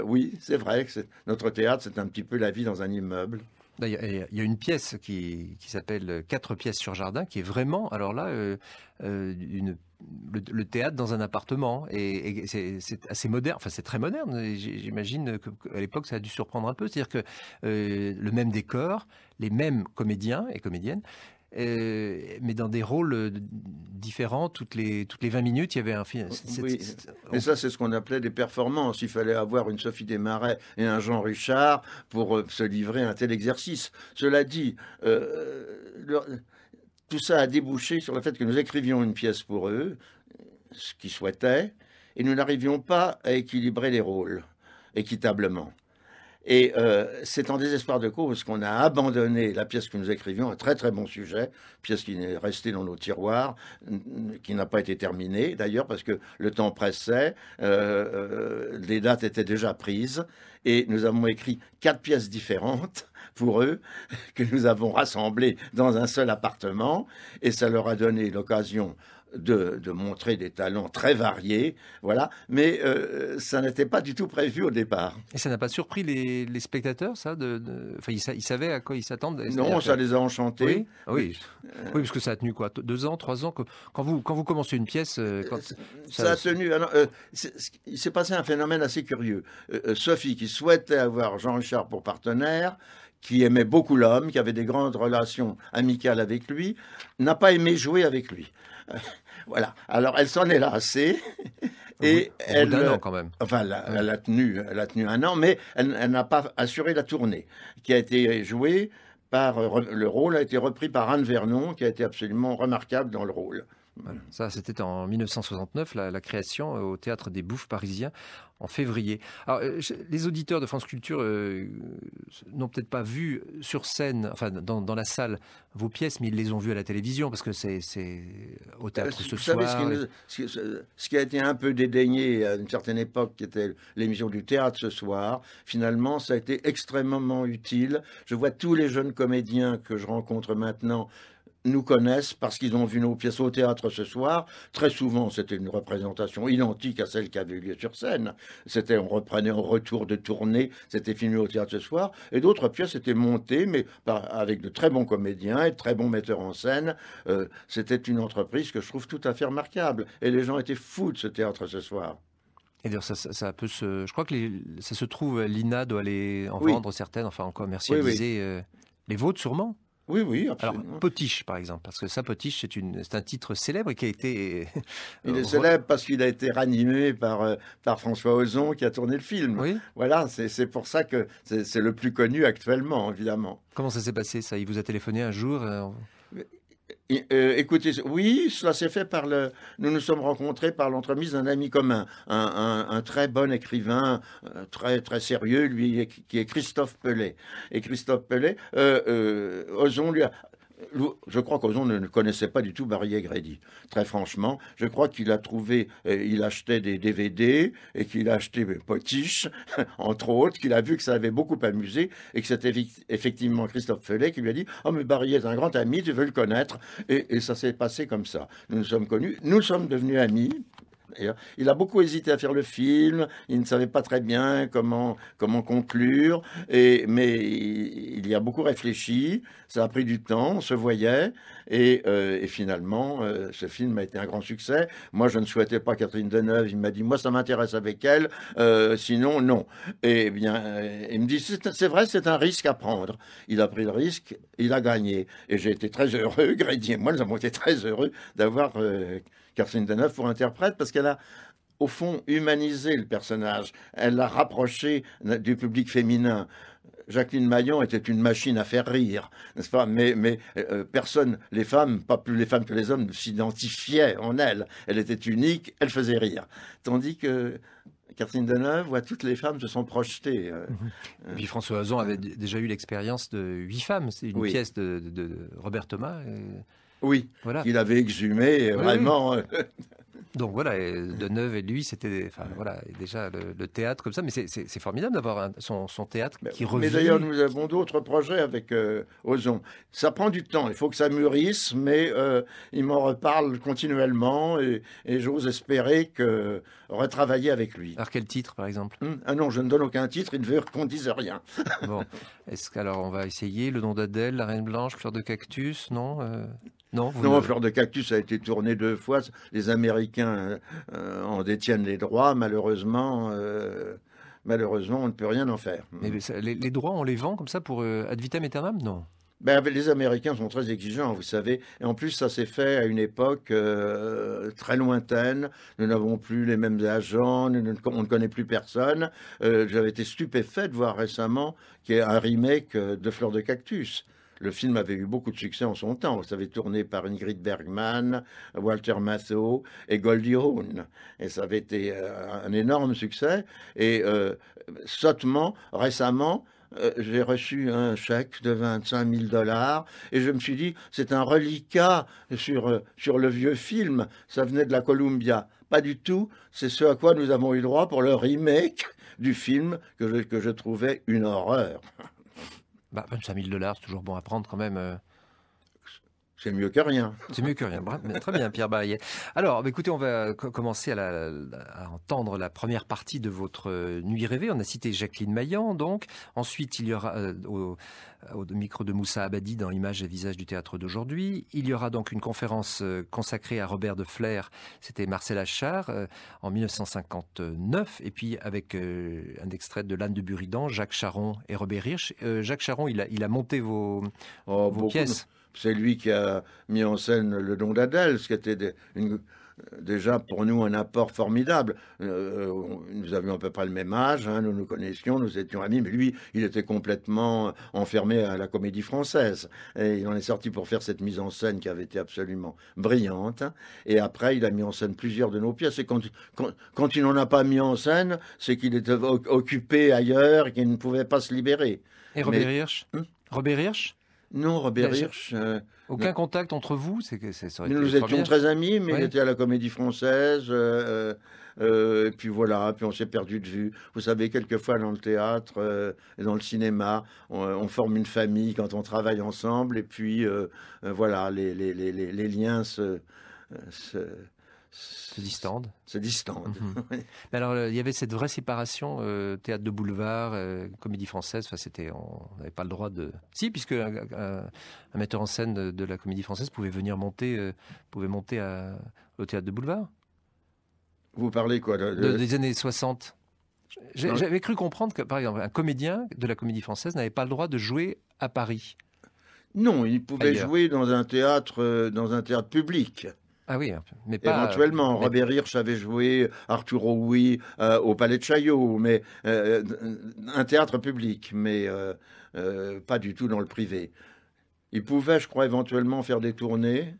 oui, c'est vrai que notre théâtre, c'est un petit peu la vie dans un immeuble. Il y a une pièce qui, s'appelle Quatre pièces sur jardin, qui est vraiment, alors là, euh, euh, le, théâtre dans un appartement. Et, c'est assez moderne, enfin c'est très moderne. J'imagine qu'à l'époque, ça a dû surprendre un peu. C'est-à-dire que euh, le même décor, les mêmes comédiens et comédiennes, euh, mais dans des rôles euh, différents. Toutes les, toutes 20 minutes, il y avait un film. Et ça, c'est ce qu'on appelait des performances. Il fallait avoir une Sophie Desmarais et un Jean Richard pour euh, se livrer à un tel exercice. Cela dit, tout ça a débouché sur le fait que nous écrivions une pièce pour eux, ce qu'ils souhaitaient, et nous n'arrivions pas à équilibrer les rôles équitablement. Et euh, c'est en désespoir de cause qu'on a abandonné la pièce que nous écrivions, un très très bon sujet, pièce qui est restée dans nos tiroirs, qui n'a pas été terminée d'ailleurs parce que le temps pressait, euh, euh, les dates étaient déjà prises, et nous avons écrit quatre pièces différentes pour eux que nous avons rassemblées dans un seul appartement, et ça leur a donné l'occasion de, montrer des talents très variés, voilà. Mais euh, ça n'était pas du tout prévu au départ. Et ça n'a pas surpris les, spectateurs, ça de, Enfin, ils, savaient à quoi ils s'attendaient. Non, ça les a enchantés. Ah oui, oui. parce que ça a tenu quoi Deux ans, trois ans quand vous, quand vous commencez une pièce euh, euh, ça, a tenu... Ah il s'est passé un phénomène assez curieux. Sophie, qui souhaitait avoir Jean-Richard pour partenaire, qui aimait beaucoup l'homme, qui avait des grandes relations amicales avec lui, n'a pas aimé jouer avec lui. voilà. Alors, elle s'en est lassée. Et elle, quand même. a tenu, un an, mais elle n'a pas assuré la tournée qui a été jouée par euh, le rôle a été repris par Anne Vernon, qui a été absolument remarquable dans le rôle. Ça, c'était en 1969, la, création euh, au théâtre des Bouffes parisiens en février. Alors, euh, les auditeurs de France Culture euh, n'ont peut-être pas vu sur scène, enfin dans, la salle, vos pièces, mais ils les ont vues à la télévision parce que c'est au théâtre ce soir. ce, qui a été un peu dédaigné à une certaine époque, qui était l'émission du théâtre ce soir, finalement, ça a été extrêmement utile. Je vois tous les jeunes comédiens que je rencontre maintenant nous connaissent parce qu'ils ont vu nos pièces au théâtre ce soir. Très souvent, c'était une représentation identique à celle qui avait eu lieu sur scène. C'était, on reprenait en retour de tournée, c'était filmé au théâtre ce soir. Et d'autres pièces étaient montées, mais avec de très bons comédiens et de très bons metteurs en scène. Euh, c'était une entreprise que je trouve tout à fait remarquable. Et les gens étaient fous de ce théâtre ce soir. Et d'ailleurs, ça, peut se. Je crois que ça se trouve, l'INA doit aller en vendre certaines, enfin en commercialiser. Euh, les vôtres, sûrement oui, oui, absolument. Alors, Potiche, par exemple, parce que ça, Potiche, c'est, un titre célèbre qui a été... il est euh, célèbre parce qu'il a été ranimé par, euh, par François Ozon qui a tourné le film. Oui. Voilà, c'est, pour ça que c'est, le plus connu actuellement, évidemment. Comment ça s'est passé, ça Il vous a téléphoné un jour euh, euh, écoutez, oui, cela s'est fait par le. Nous nous sommes rencontrés par l'entremise d'un ami commun, un, très bon écrivain, euh, très très sérieux, lui qui est Christophe Pellet. Et Christophe Pellet, euh, euh lui je crois qu'Ozon ne connaissait pas du tout Barry Grady. Très franchement, je crois qu'il a trouvé, euh, il achetait des DVD et qu'il a acheté euh, Potiche, entre autres, qu'il a vu que ça avait beaucoup amusé et que c'était effectivement Christophe Fellet qui lui a dit Oh, mais Barry est un grand ami, tu veux le connaître. Et, et ça s'est passé comme ça. Nous nous sommes connus, nous sommes devenus amis. Il a beaucoup hésité à faire le film, il ne savait pas très bien comment, comment conclure, et, mais il, y a beaucoup réfléchi, ça a pris du temps, on se voyait, et, euh, finalement, euh, ce film a été un grand succès. Moi, je ne souhaitais pas Catherine Deneuve, il m'a dit, moi, ça m'intéresse avec elle, euh, sinon, non. Et eh bien, il me dit, c'est vrai, c'est un risque à prendre. Il a pris le risque, il a gagné, et j'ai été très heureux, Grédier et moi, nous avons été très heureux d'avoir... Catherine Deneuve pour interprète, parce qu'elle a au fond humanisé le personnage, elle l'a rapproché du public féminin. Jacqueline Maillon était une machine à faire rire, n'est-ce pas Mais, euh, euh, personne, les femmes, pas plus les femmes que les hommes, ne s'identifiaient en elle. Elle était unique, elle faisait rire. Tandis que Catherine Deneuve, voit toutes les femmes se sont projetées. Euh, mhm. puis François Ozon avait déjà eu l'expérience de Huit femmes. C'est une pièce de, Robert Thomas. Oui, voilà. qu'il avait exhumé vraiment. Euh. Donc voilà, Deneuve et lui, c'était voilà, déjà le, théâtre comme ça. Mais c'est formidable d'avoir son, théâtre qui revient. Mais d'ailleurs, nous avons d'autres projets avec euh, Ozon. Ça prend du temps, il faut que ça mûrisse, mais euh, il m'en reparle continuellement et, j'ose espérer que retravailler avec lui. Par quel titre, par exemple hum, Ah non, je ne donne aucun titre, il ne veut qu'on dise rien. bon, est-ce qu'alors on va essayer le nom d'Adèle, la Reine Blanche, Fleur de Cactus, non non, Fleur de Cactus a été tourné deux fois. Les Américains euh, euh, en détiennent les droits. Malheureusement, euh, malheureusement, on ne peut rien en faire. Mais les, droits, on les vend comme ça pour ad vitam aeternam Non. Ben, les Américains sont très exigeants, vous savez. Et en plus, ça s'est fait à une époque très lointaine. Nous n'avons plus les mêmes agents, on ne connaît plus personne. J'avais été stupéfait de voir récemment qu'il y ait un remake de Fleur de Cactus. Le film avait eu beaucoup de succès en son temps. Vous savez, tourné par Ingrid Bergman, Walter Matthau et Goldie Hawn. Et ça avait été euh, un énorme succès. Et euh, sottement, récemment, euh, j'ai reçu un chèque de 25 000 dollars et je me suis dit, c'est un reliquat sur, le vieux film, ça venait de la Columbia. Pas du tout, c'est ce à quoi nous avons eu droit pour le remake du film que je trouvais une horreur. bah, 25 000 dollars, c'est toujours bon à prendre quand même. Euh. C'est mieux que rien. C'est mieux que rien. Très bien, Pierre Baillet. Alors, bah, écoutez, on va commencer à, entendre la première partie de votre euh, nuit rêvée. On a cité Jacqueline Maillan, donc. Ensuite, il y aura euh, au, micro de Moussa Abadi dans l'image et visage du théâtre d'aujourd'hui. Il y aura donc une conférence euh, consacrée à Robert de Flair. C'était Marcel Achard en 1959. Et puis, avec un extrait de L'âne de Buridan, Jacques Charon et Robert Hirsch. Jacques Charon, il a, il a monté vos, oh, vos pièces. C'est lui qui a mis en scène le don d'Adèle, ce qui était déjà pour nous un apport formidable. Euh, nous avions à peu près le même âge, hein, nous nous connaissions, nous étions amis, mais lui, il était complètement enfermé à la comédie française. Et il en est sorti pour faire cette mise en scène qui avait été absolument brillante. Et après, il a mis en scène plusieurs de nos pièces. Et quand, il n'en a pas mis en scène, c'est qu'il était occupé ailleurs et qu'il ne pouvait pas se libérer. Et Robert Hirsch hmm Robert Hirsch non, Robert Hirsch. Euh, aucun contact entre vous c'est ça Nous, étions très amis, mais on était à la Comédie Française. Euh, euh, et puis voilà, puis on s'est perdu de vue. Vous savez, quelquefois dans le théâtre et dans le cinéma, on, forme une famille quand on travaille ensemble. Et puis voilà, les, les, liens se se distendent. Se distendent. Mhm. alors, euh, il y avait cette vraie séparation euh, théâtre de boulevard, euh, comédie française. Enfin, c'était, on n'avait pas le droit de. Si, puisque un, metteur en scène de, la comédie française pouvait venir monter, pouvait monter à, au théâtre de boulevard. Vous parlez quoi Des années 60. J'avais cru comprendre que, par exemple, un comédien de la comédie française n'avait pas le droit de jouer à Paris. Non, il pouvait jouer dans un théâtre, dans un théâtre public. Ah oui, mais pas, Éventuellement, euh, Robert Hirsch avait joué euh, Arthur oui euh, au Palais de Chaillot, mais un théâtre public, mais pas du tout dans le privé. Il pouvait, je crois, éventuellement faire des tournées,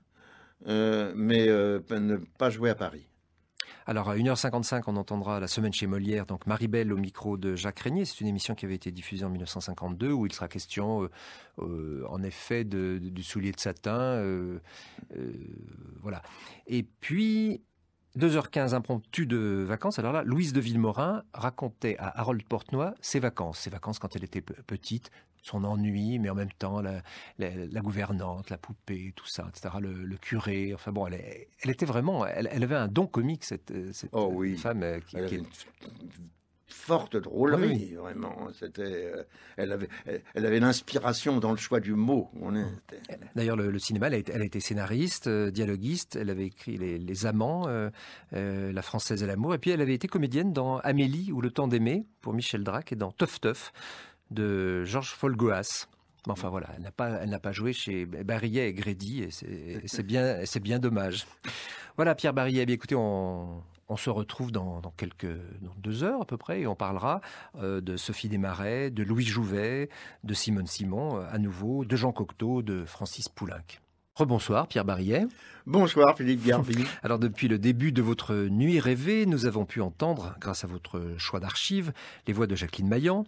mais ne pas jouer à Paris. Alors à 1h55, on entendra la semaine chez Molière, donc Marie Belle au micro de Jacques Régnier. C'est une émission qui avait été diffusée en 1952 où il sera question, euh, euh, en effet, du soulier de satin. Euh, voilà. Et puis, 2h15 impromptu de vacances. Alors là, Louise de Villemorin racontait à Harold Portnoy ses vacances. Ses vacances quand elle était petite, son ennui, mais en même temps la, gouvernante, la poupée, tout ça, etc. Le, curé. Enfin bon, elle, elle était vraiment, elle, avait un don comique cette, euh, oh euh, femme euh, qui, qui est... forte drôlerie vraiment. C'était, elle avait, elle, avait l'inspiration dans le choix du mot. On D'ailleurs, le, cinéma, elle a, été, scénariste, dialoguiste. Elle avait écrit Les, Amants, La Française et l'amour, et puis elle avait été comédienne dans Amélie ou Le Temps d'aimer pour Michel Drac et dans Tuff Tuff de Georges Folgoas. Enfin voilà, elle n'a pas, elle n'a pas joué chez Barillet et Grédy, et c'est bien, c'est bien dommage. Voilà, Pierre Barillet. Eh bien, écoutez, on, se retrouve dans, quelques deux heures à peu près et on parlera euh, de Sophie Desmarais, de Louis Jouvet, de Simone Simon euh, à nouveau, de Jean Cocteau, de Francis Poulenc. Rebonsoir Pierre Barillet. Bonsoir Philippe Garbi. Alors depuis le début de votre nuit rêvée, nous avons pu entendre, grâce à votre choix d'archives, les voix de Jacqueline Maillan,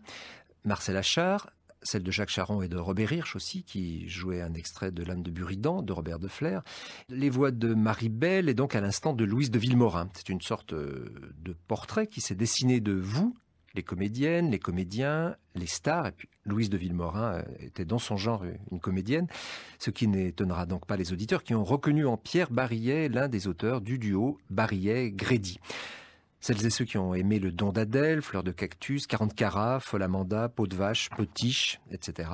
Marcel Achard, celle de Jacques Charon et de Robert Hirsch aussi, qui jouait un extrait de L'âme de Buridan de Robert de Flair, les voix de Marie Belle et donc à l'instant de Louise de Villemorin. C'est une sorte euh, de portrait qui s'est dessiné de vous, les comédiennes, les comédiens, les stars. Et puis Louise de Villemorin euh, était dans son genre une comédienne, ce qui n'étonnera donc pas les auditeurs qui ont reconnu en Pierre Barillet l'un des auteurs du duo Barillet-Grédy. Celles et ceux qui ont aimé le don d'Adèle, fleur de cactus, 40 carafes, Folamanda, peau de vache, potiche, etc.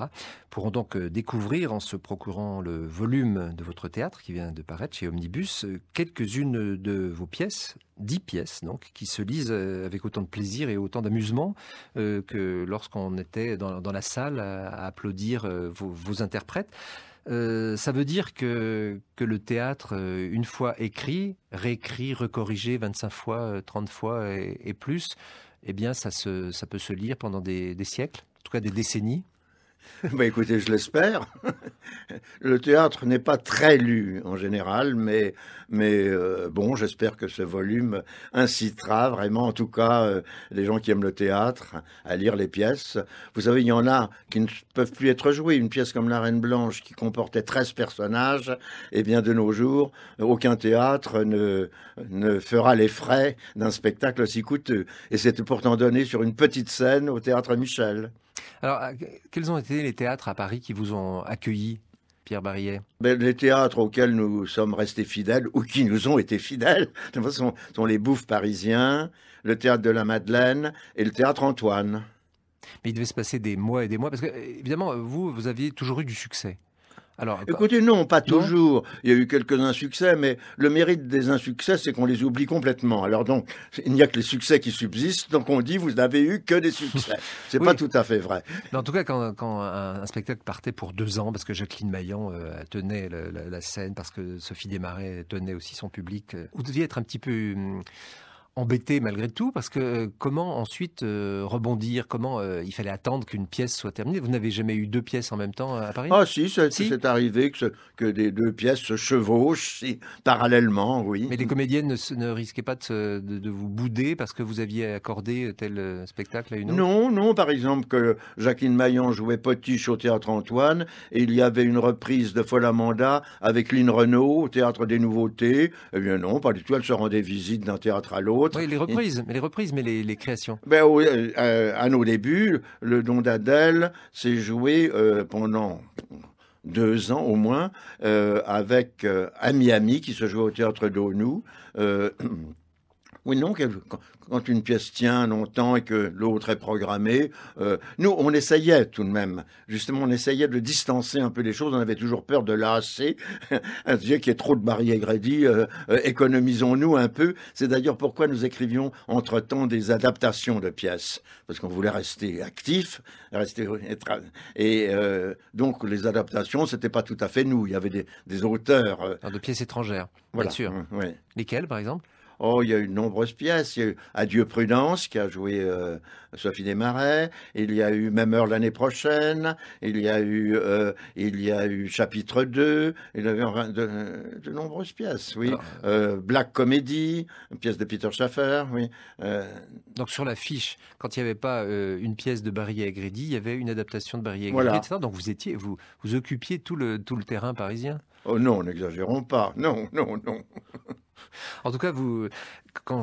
pourront donc euh, découvrir en se procurant le volume de votre théâtre qui vient de paraître chez Omnibus euh, quelques-unes de vos pièces, dix pièces donc, qui se lisent euh, avec autant de plaisir et autant d'amusement que lorsqu'on était dans, la salle à, applaudir vos, vos interprètes. Euh, ça veut dire que, que le théâtre, euh, une fois écrit, réécrit, recorrigé 25 fois, 30 euh, fois et, plus, eh bien, ça, peut se lire pendant des siècles, en tout cas des décennies Bah, écoutez, je l'espère. Le théâtre n'est pas très lu en général, mais, euh, bon, j'espère que ce volume incitera vraiment, en tout cas, euh, les gens qui aiment le théâtre à lire les pièces. Vous savez, il y en a qui ne peuvent plus être jouées. Une pièce comme La Reine Blanche, qui comportait 13 personnages, et eh bien de nos jours, aucun théâtre ne, ne fera les frais d'un spectacle aussi coûteux. Et c'est pourtant donné sur une petite scène au théâtre Michel. Alors, euh, quels ont été les théâtres à Paris qui vous ont accueilli Pierre Barillet ben, Les théâtres auxquels nous sommes restés fidèles, ou qui nous ont été fidèles, de sont les bouffes parisiens, le théâtre de la Madeleine et le théâtre Antoine. Mais il devait se passer des mois et des mois, parce que, évidemment, vous, vous aviez toujours eu du succès. Alors, Écoutez, non, pas toujours. il y a eu quelques insuccès, mais le mérite des insuccès, c'est qu'on les oublie complètement. Alors donc, il n'y a que les succès qui subsistent, donc on dit vous n'avez eu que des succès. C'est pas tout à fait vrai. en tout cas, quand, un, spectacle partait pour deux ans, parce que Jacqueline Maillan euh, tenait la, scène, parce que Sophie Desmarais tenait aussi son public, euh, vous deviez être un petit peu... Hum, embêté malgré tout, parce que euh, comment ensuite euh, rebondir Comment euh, il fallait attendre qu'une pièce soit terminée Vous n'avez jamais eu deux pièces en même temps à Paris Ah si, c'est arrivé que, que, des deux pièces se chevauchent parallèlement, oui. Mais les comédiennes ne, ne risquaient pas de, de, vous bouder parce que vous aviez accordé tel spectacle à une autre Non, non, par exemple que Jacqueline Maillon jouait Potiche au Théâtre Antoine, et il y avait une reprise de Folamanda avec Lynn Renault au Théâtre des Nouveautés. Eh bien non, pas du tout, elle se rendait visite d'un théâtre à l'autre les reprises, mais les reprises, mais les, créations. Ben euh, à nos débuts, le don d'Adèle s'est joué euh, pendant deux ans au moins, euh, avec Amiami qui se jouait au théâtre d'ONU, oui, non, quand une pièce tient longtemps et que l'autre est programmée, euh, nous, on essayait tout de même. Justement, on essayait de distancer un peu les choses. On avait toujours peur de lasser, un sujet qui est trop de barrières grédies, euh, euh, économisons-nous un peu. C'est d'ailleurs pourquoi nous écrivions entre-temps des adaptations de pièces, parce qu'on voulait rester actif, rester... Et donc, les adaptations, c'était pas tout à fait nous. Il y avait des, auteurs... de pièces étrangères, bien sûr. Lesquels, mmh, Lesquelles, par exemple Oh, il y a eu de nombreuses pièces. Il y a eu Adieu Prudence qui a joué euh, Sophie Desmarais. Il y a eu Même heure l'année prochaine. Il y a eu, euh, il y a eu Chapitre 2. Il y a eu de, nombreuses pièces, oui. Euh, Black Comedy, une pièce de Peter Schaffer, oui. Donc sur l'affiche, quand il n'y avait pas une pièce de Barry Agredi, il y avait une adaptation de Barry et voilà. etc. Donc vous étiez, vous, vous occupiez tout le, tout le terrain parisien. Oh non, n'exagérons pas. Non, non, non. En tout cas, vous, quand,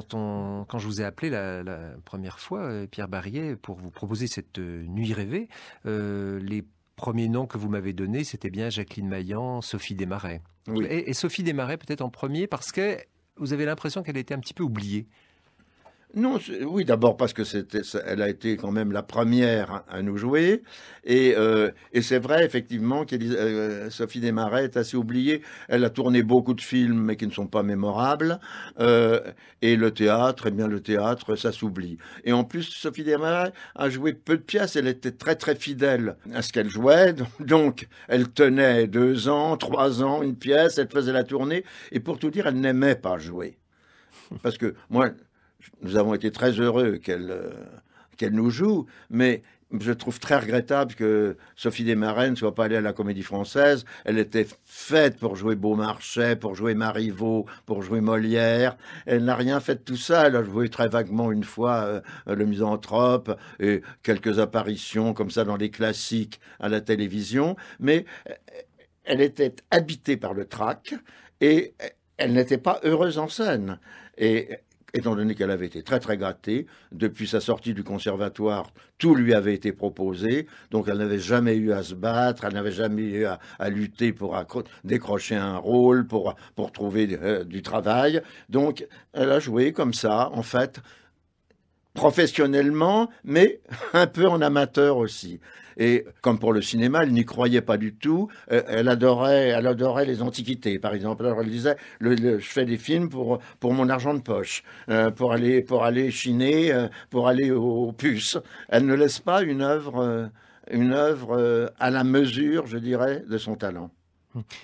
je vous ai appelé la, première fois, euh, Pierre Barillet, pour vous proposer cette euh, nuit rêvée, euh, les premiers noms que vous m'avez donnés, c'était bien Jacqueline Maillan, Sophie Desmarais. Et, Sophie Desmarais peut-être en premier parce que vous avez l'impression qu'elle était un petit peu oubliée. Non, oui, d'abord parce que c'était, elle a été quand même la première à nous jouer, euh, et, c'est vrai effectivement que euh, Sophie Desmarais est assez oubliée. Elle a tourné beaucoup de films, mais qui ne sont pas mémorables, euh, et le théâtre, eh bien le théâtre, ça s'oublie. Et en plus, Sophie Desmarais a joué peu de pièces. Elle était très très fidèle à ce qu'elle jouait, donc elle tenait deux ans, trois ans une pièce, elle faisait la tournée, et pour tout dire, elle n'aimait pas jouer parce que moi, nous avons été très heureux qu'elle euh, qu'elle nous joue, mais je trouve très regrettable que Sophie Desmarais ne soit pas allée à la Comédie Française. Elle était faite pour jouer Beaumarchais, pour jouer Marivaux, pour jouer Molière. Elle n'a rien fait de tout ça. Elle a joué très vaguement une fois euh, euh, Le Misanthrope et quelques apparitions comme ça dans les classiques à la télévision. Mais elle était habitée par le trac et elle n'était pas heureuse en scène. Et étant donné qu'elle avait été très très gâtée, depuis sa sortie du conservatoire, tout lui avait été proposé, donc elle n'avait jamais eu à se battre, elle n'avait jamais eu à, lutter pour décrocher un rôle, pour, pour trouver euh, du travail. Donc elle a joué comme ça, en fait, professionnellement, mais un peu en amateur aussi. Et comme pour le cinéma, elle n'y croyait pas du tout. Euh, elle adorait, elle adorait les antiquités, par exemple. Alors elle disait, je fais des films pour pour mon argent de poche, euh, pour aller pour aller chiner, euh, pour aller aux, puces. Elle ne laisse pas une œuvre une œuvre à la mesure, je dirais, de son talent.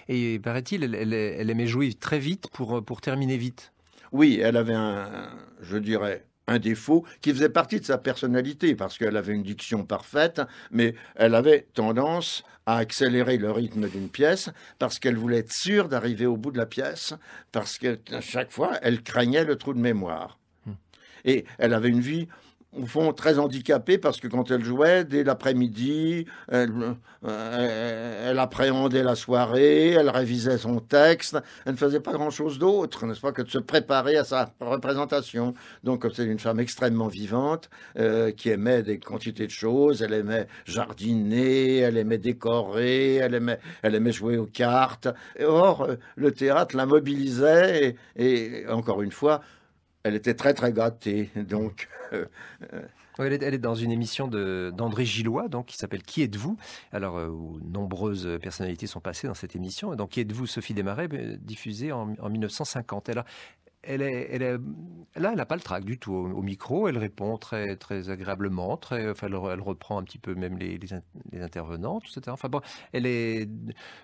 Et paraît-il, elle, elle, aimait jouer très vite pour pour terminer vite. Oui, elle avait un, je dirais, un défaut qui faisait partie de sa personnalité, parce qu'elle avait une diction parfaite, mais elle avait tendance à accélérer le rythme d'une pièce, parce qu'elle voulait être sûre d'arriver au bout de la pièce, parce qu'à chaque fois, elle craignait le trou de mémoire. Hmm. Et elle avait une vie au fond très handicapée parce que quand elle jouait, dès l'après-midi, euh, elle, appréhendait la soirée, elle révisait son texte, elle ne faisait pas grand-chose d'autre, n'est-ce pas, que de se préparer à sa représentation. Donc c'est une femme extrêmement vivante euh, qui aimait des quantités de choses, elle aimait jardiner, elle aimait décorer, elle aimait, elle aimait jouer aux cartes. or, euh, le théâtre la mobilisait et encore une fois, elle était très très gâtée, donc. Euh, elle, est, dans une émission d'André Gillois, donc qui s'appelle Qui êtes-vous Alors, euh, où nombreuses personnalités sont passées dans cette émission. Et donc, Qui êtes-vous Sophie Desmarais, euh, diffusée en, en 1950. Elle a, elle est, là, elle n'a pas le trac du tout. Au, micro, elle répond très, très agréablement, très, enfin, elle, reprend un petit peu même les, les, intervenants, etc. Enfin bon, elle est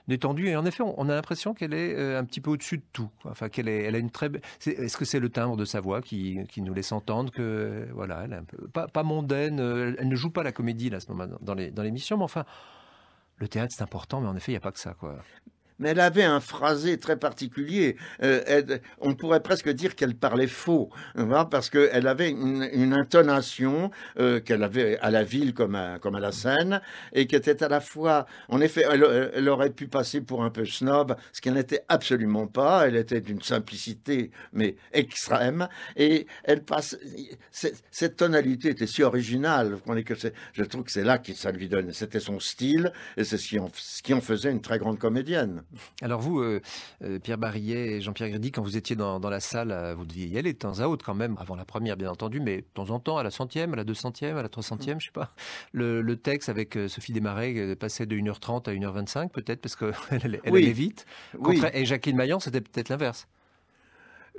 détendue et en effet, on, a l'impression qu'elle est euh, un petit peu au-dessus de tout. Enfin, qu'elle est, elle a une très. Est-ce que c'est le timbre de sa voix qui, nous laisse entendre que, voilà, elle est pas, mondaine, euh, elle, ne joue pas la comédie là, ce moment dans l'émission, dans mais enfin. Le théâtre, c'est important, mais en effet, il n'y a pas que ça. Quoi mais elle avait un phrasé très particulier. Euh, on pourrait presque dire qu'elle parlait faux, hein, parce qu'elle avait une, intonation euh, qu'elle avait à la ville comme à, comme à la scène, et qui était à la fois, en effet, elle, aurait pu passer pour un peu snob, ce qu'elle n'était absolument pas. Elle était d'une simplicité, mais extrême, et elle passe. Cette tonalité était si originale, que je trouve que c'est là que ça lui donne. C'était son style, et c'est ce qui en faisait une très grande comédienne. Alors vous, euh, euh, Pierre Barillet et Jean-Pierre Grédy, quand vous étiez dans, la salle, euh, vous deviez y aller de temps à autre quand même, avant la première bien entendu, mais de temps en temps, à la centième, à la deux centième, à la trois centième, mm. je sais pas. Le, texte avec Sophie Desmarais passait de 1h30 à 1h25 peut-être, parce qu'elle elle, allait vite. Et Jacqueline Maillan, c'était peut-être l'inverse.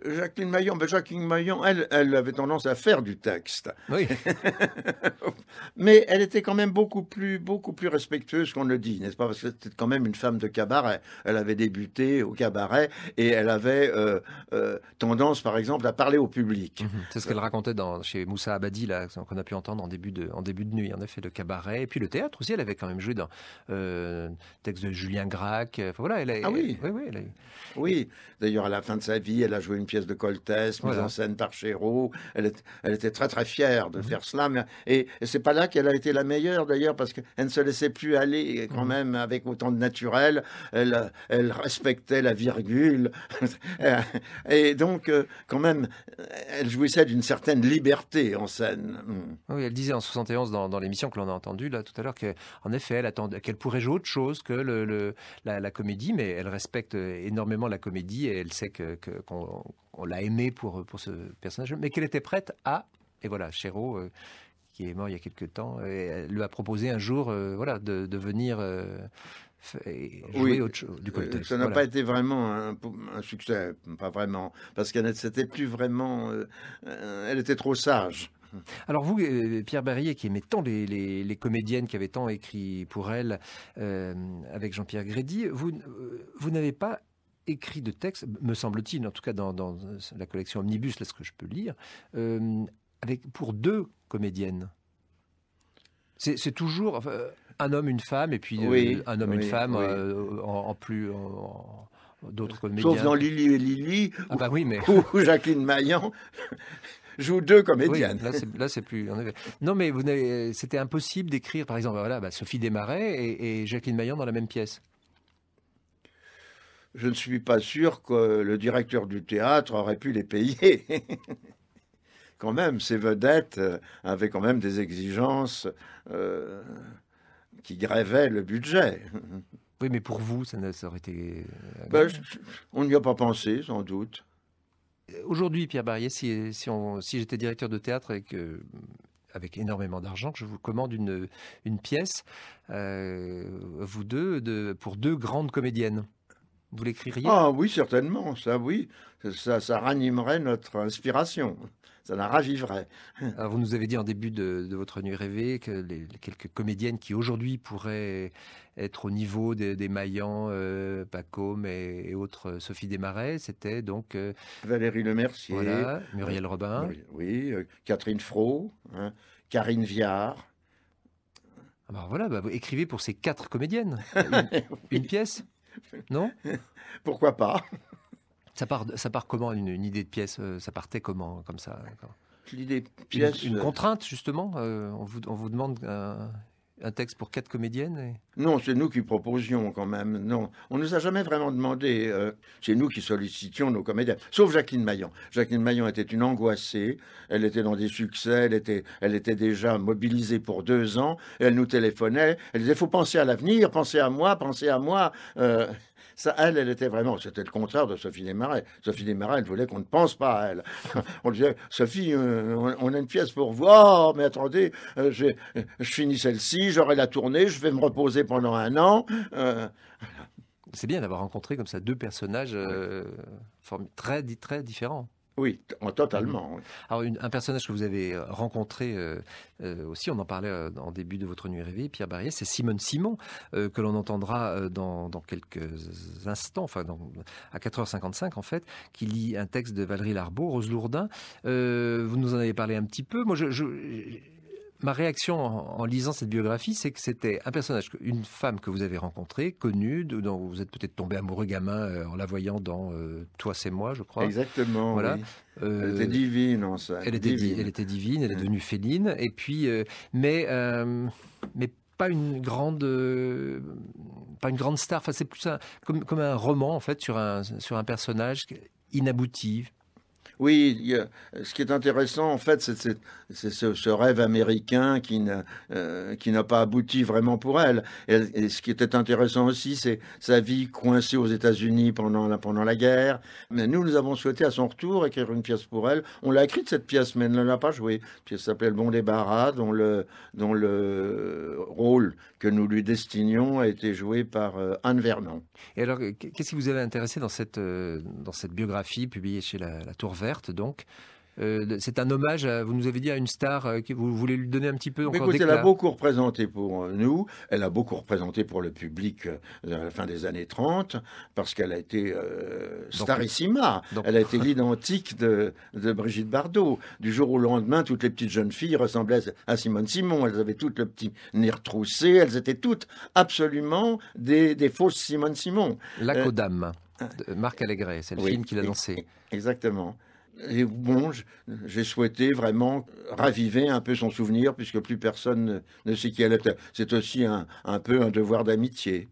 Jacqueline Maillon, ben, Jacqueline Maillon, elle, elle avait tendance à faire du texte. Oui. Mais elle était quand même beaucoup plus, beaucoup plus respectueuse qu'on le dit, n'est-ce pas Parce que c'était quand même une femme de cabaret. Elle avait débuté au cabaret et elle avait euh, euh, tendance, par exemple, à parler au public. Mhm. c'est ce qu'elle racontait chez Moussa Abadi, qu'on a pu entendre en début, de, en début de nuit. En effet, le cabaret et puis le théâtre aussi. Elle avait quand même joué dans euh, texte de Julien Gracq. voilà, elle ah oui. oui, oui, oui. D'ailleurs, à la fin de sa vie, elle a joué une pièce de Coltès, mise en scène par Chéreau. Elle, était très très fière de mhm. faire cela. Mais, et, c'est pas là qu'elle a été la meilleure d'ailleurs, parce qu'elle ne se laissait plus aller quand mhm. même avec autant de naturel. Elle, elle respectait la virgule. et donc, euh, quand même, elle jouissait d'une certaine liberté en scène. Mm. Oui, elle disait en 71 dans, l'émission que l'on a entendue là tout à l'heure qu'en effet, elle attendait qu'elle pourrait jouer autre chose que le, la, comédie, mais elle respecte euh, énormément la comédie et elle sait que, qu'on, on l'a aimé pour, pour ce personnage, mais qu'elle était prête à. Et voilà, Chéreau, euh, qui est mort il y a quelques temps, et euh, elle lui a proposé un jour euh, voilà, de, venir jouer autre chose. Du côté, ça n'a pas été vraiment un, succès, pas vraiment, parce qu'elle n'était plus vraiment. elle était trop sage. Alors vous, Pierre Barrier, qui aimait tant les, les, comédiennes, qui avaient tant écrit pour elle, avec Jean-Pierre Grédy, vous, vous n'avez pas écrit de texte, me semble-t-il, en tout cas dans, euh, la collection Omnibus, là ce que je peux lire, euh, avec, pour deux comédiennes. C'est toujours euh, un homme, une femme, et puis un homme, une femme en, plus. D'autres comédiennes. Sauf dans Lily et Lily, ah bah où Jacqueline Maillan joue deux comédiennes. là, c'est plus. Non, mais c'était impossible d'écrire, par exemple, voilà, bah, Sophie Desmarais et, et Jacqueline Maillan dans la même pièce je ne suis pas sûr que le directeur du théâtre aurait pu les payer. quand même, ces vedettes euh, avaient quand même des exigences euh, qui grévaient le budget. Oui, mais pour vous, ça, aurait été... Euh, ben, on n'y a pas pensé, sans doute. Aujourd'hui, Pierre Barrier, si, j'étais directeur de théâtre avec énormément d'argent que je vous commande une, pièce, vous deux, pour deux grandes comédiennes. Vous l'écririez Ah oui, certainement, ça oui. Ça, ça ranimerait notre inspiration, ça la raviverait. Alors, ah, vous nous avez dit en début de, votre nuit rêvée que les, quelques comédiennes qui aujourd'hui pourraient être au niveau des, des Maillans, euh, Pacôme et, autres euh, Sophie Desmarais, c'était donc... Euh, Valérie Lemercier. Muriel Robin. Oui, Catherine Fro, hein, Karine Viard. Alors ah, bah, voilà, bah, vous écrivez pour ces quatre comédiennes une pièce non Pourquoi pas ça part, ça part comment une, idée de pièce euh, Ça partait comment comme ça L'idée Une, euh, contrainte justement euh, on, vous, vous demande un texte pour quatre comédiennes Non, c'est nous qui proposions quand même. Non, on ne nous a jamais vraiment demandé. Euh, c'est nous qui sollicitions nos comédiennes, sauf Jacqueline Maillan. Jacqueline Maillan était une angoissée. Elle était dans des succès. Elle était, elle était déjà mobilisée pour deux ans. elle nous téléphonait. Elle disait il "Faut penser à l'avenir, penser à moi, penser à moi." Euh, elle, elle était vraiment, c'était le contraire de Sophie Desmarais. Sophie Desmarais, elle voulait qu'on ne pense pas à elle. on disait, Sophie, euh, on, a une pièce pour voir, mais attendez, euh, euh, je, finis celle-ci, j'aurai la tournée, je vais me reposer pendant un an. c'est bien d'avoir rencontré comme ça deux personnages très, très différents. Oui, totalement. Mhm. Alors un personnage que vous avez euh, rencontré euh, euh, aussi, on en parlait en début de votre nuit rêvée, Pierre Barrier, c'est Simone Simon que l'on entendra dans, quelques instants, enfin à 4h55 en fait, qui lit un texte de Valérie Larbeau, Rose Lourdin. vous nous en avez parlé un petit peu. Moi, je ma réaction en, lisant cette biographie, c'est que c'était un personnage, une femme que vous avez rencontrée, connue, dont vous êtes peut-être tombé amoureux gamin euh, en la voyant dans euh, Toi, c'est moi, je crois. Exactement. Voilà. Euh, elle était divine en ça. Elle était divine. elle est devenue féline. Et puis, mais, mais pas une grande, pas une grande star. Enfin, c'est plus comme, un roman en fait sur un sur un personnage inabouti, oui, euh, ce qui est intéressant, en fait, c'est ce, rêve américain euh, qui n'a pas abouti vraiment pour elle. Et, ce qui était intéressant aussi, c'est sa vie coincée aux États-Unis pendant la, guerre. Mais nous, nous avons souhaité à son retour écrire une pièce pour elle. On l'a écrite, cette pièce, mais elle ne l'a pas jouée. La pièce s'appelait Bon Débarras, dont dont le rôle que nous lui destinions a été joué par euh, Anne Vernon. Et alors, qu'est-ce qui vous avait intéressé dans cette, euh, dans cette biographie publiée chez la, la Tour Verte, donc euh, c'est un hommage, vous nous avez dit, à une star. Euh, que vous voulez lui donner un petit peu encore Elle a beaucoup représenté pour euh, nous, elle a beaucoup représenté pour le public à la fin des années 30, parce qu'elle a été starissima. Elle a été l'identique de, Brigitte Bardot. Du jour au lendemain, toutes les petites jeunes filles ressemblaient à Simone Simon. Elles avaient toutes le petit nez retroussé. Elles étaient toutes absolument des, fausses Simone Simon. La Codame. De Marc Allégret, c'est le film qu'il a lancé. Exactement. Et bon, j'ai souhaité vraiment raviver un peu son souvenir, puisque plus personne ne sait qui elle était. C'est aussi un, un peu un devoir d'amitié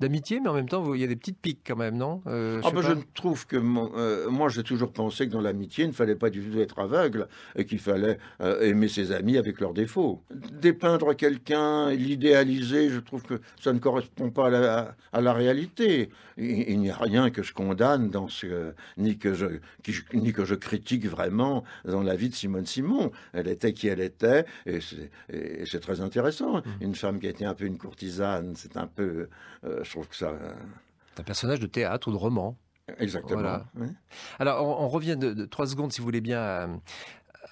d'amitié, mais en même temps, il y a des petites piques quand même, non euh, je, ah, bah, trouve que euh, moi, j'ai toujours pensé que dans l'amitié, il ne fallait pas du tout être aveugle et qu'il fallait euh, aimer ses amis avec leurs défauts. Dépeindre quelqu'un, l'idéaliser, je trouve que ça ne correspond pas à la, réalité. Il, n'y a rien que je condamne dans ce, ni, que je, ni que je critique vraiment dans la vie de Simone Simon. Elle était qui elle était et c'est très intéressant. Mmh. Une femme qui était un peu une courtisane, c'est un peu, je trouve que ça. Euh, un personnage de théâtre ou de roman. Exactement. Alors, on, revient de, trois secondes, si vous voulez bien,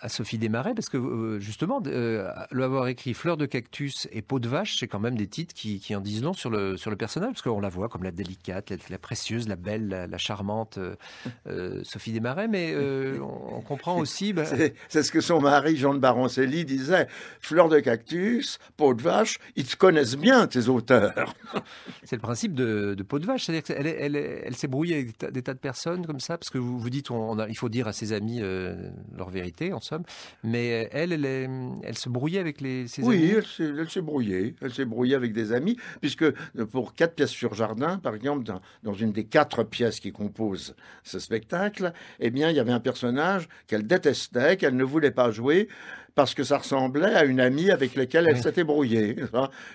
à Sophie Desmarais, parce que euh, justement, euh, le avoir écrit Fleur de cactus et Peau de vache, c'est quand même des titres qui, en disent long sur le, sur le personnage, parce qu'on la voit comme la délicate, la, précieuse, la belle, la, charmante euh, Sophie Desmarais, mais on, comprend aussi... Bah c'est ce que son mari, Jean de Baroncelli, disait. Fleur de cactus, Peau de vache, ils te connaissent bien, tes auteurs. C'est le principe de, Peau de vache, c'est-à-dire elle, elle, s'est brouillée avec des tas de personnes comme ça, parce que vous, vous dites, on, a, il faut dire à ses amis leur vérité, mais euh, elle, elle, elle se brouillait avec les, ses amis. Oui, elle s'est brouillée. Elle s'est brouillée avec des amis, puisque euh, pour quatre pièces sur jardin, par exemple, dans, dans une des quatre pièces qui composent ce spectacle, eh bien, il y avait un personnage qu'elle détestait, qu'elle ne voulait pas jouer, parce que ça ressemblait à une amie avec laquelle elle s'était brouillée.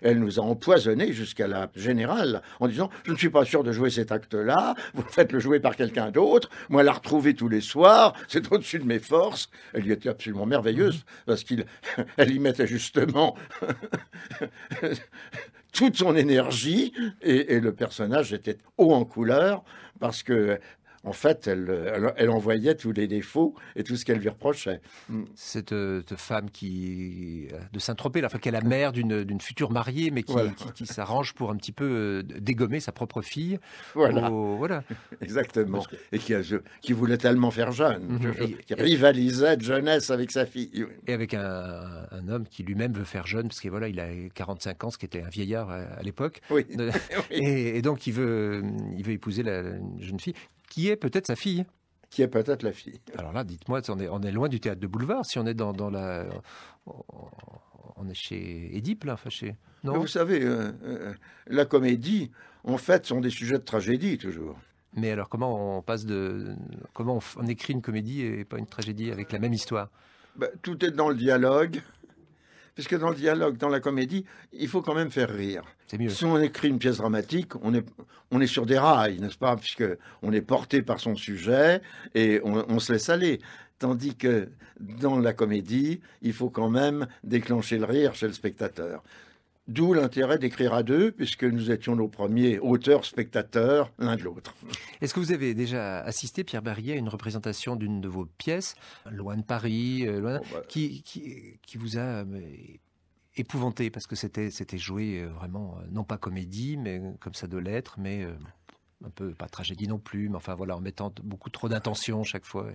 Elle nous a empoisonné jusqu'à la générale en disant Je ne suis pas sûr de jouer cet acte-là, vous faites le jouer par quelqu'un d'autre. Moi, la retrouver tous les soirs, c'est au-dessus de mes forces. Elle y était absolument merveilleuse mhm. parce qu'elle y mettait justement toute son énergie et, et, le personnage était haut en couleur parce que en fait, elle, elle, envoyait tous les défauts et tout ce qu'elle lui reprochait. Mm. Euh, cette, femme qui de Saint-Tropez, enfin, qui est la mère d'une future mariée, mais qui, s'arrange pour un petit peu euh, dégommer sa propre fille. Voilà. voilà. Exactement. Et qui, qui voulait tellement faire jeune, mhm. qui rivalisait de jeunesse avec sa fille. Et avec un, homme qui lui-même veut faire jeune, parce que voilà, il a 45 ans, ce qui était un vieillard euh, à, l'époque. Oui. et, donc, il veut, il veut épouser la jeune fille qui est peut-être sa fille qui est peut-être la fille. Alors là, dites-moi, on est, on est loin du théâtre de boulevard, si on est dans, la... On est chez Édipe, là, fâché Non Vous savez, euh, euh, la comédie, en fait, sont des sujets de tragédie, toujours. Mais alors, comment on passe de... Comment on, écrit une comédie et pas une tragédie avec la même histoire bah, Tout est dans le dialogue puisque dans le dialogue, dans la comédie, il faut quand même faire rire. Si on écrit une pièce dramatique, on est, on est sur des rails, n'est-ce pas Puisque on est porté par son sujet et on se laisse aller. Tandis que dans la comédie, il faut quand même déclencher le rire chez le spectateur. D'où l'intérêt d'écrire à deux, puisque nous étions nos premiers auteurs, spectateurs, l'un de l'autre. Est-ce que vous avez déjà assisté, Pierre Barrier, à une représentation d'une de vos pièces, Loin de Paris, euh, oh, bah. qui, vous a euh, épouvanté parce que c'était joué euh, vraiment non pas comédie mais comme ça doit l'être mais un peu pas tragédie non plus mais enfin voilà en mettant beaucoup trop d'intention chaque fois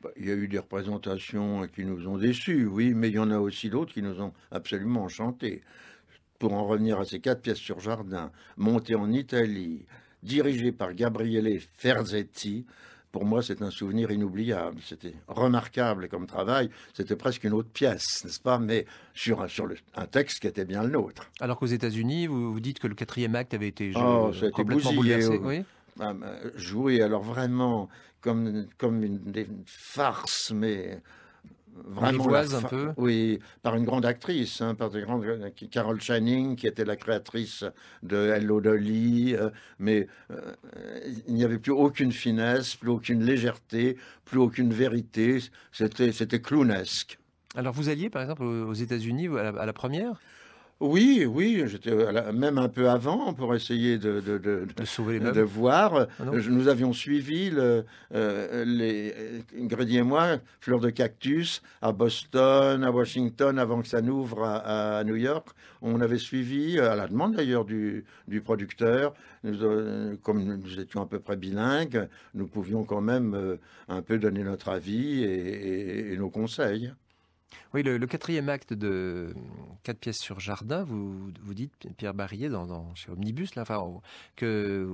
bah, il y a eu des représentations qui nous ont déçus, oui, mais il y en a aussi d'autres qui nous ont absolument enchantés pour en revenir à ces quatre pièces sur jardin, montées en Italie, dirigées par Gabriele Ferzetti, pour moi, c'est un souvenir inoubliable. C'était remarquable comme travail. C'était presque une autre pièce, n'est-ce pas Mais sur, un, texte qui était bien le nôtre. Alors qu'aux États-Unis, vous, dites que le quatrième acte avait été complètement bouleversé. Oui joué alors vraiment comme, comme une, une farce, mais vraiment un peu. Oui, par une grande actrice, hein, par des grandes, euh, Carol Channing, qui était la créatrice de Hello Dolly, euh, mais euh, il n'y avait plus aucune finesse, plus aucune légèreté, plus aucune vérité. C'était, clownesque. Alors vous alliez par exemple aux États-Unis à la première oui, oui, j'étais même un peu avant pour essayer de, voir. Ah nous avions suivi euh, les euh, Grédy et moi, Fleur de cactus, à Boston, à Washington, avant que ça n'ouvre à, New York. On avait suivi, à la demande d'ailleurs du, producteur, euh, comme nous étions à peu près bilingues, nous pouvions quand même un peu donner notre avis et nos conseils. Oui, le, quatrième acte de euh, quatre pièces sur jardin, vous, vous dites, Pierre Barillet, dans, chez Omnibus, là, oh, que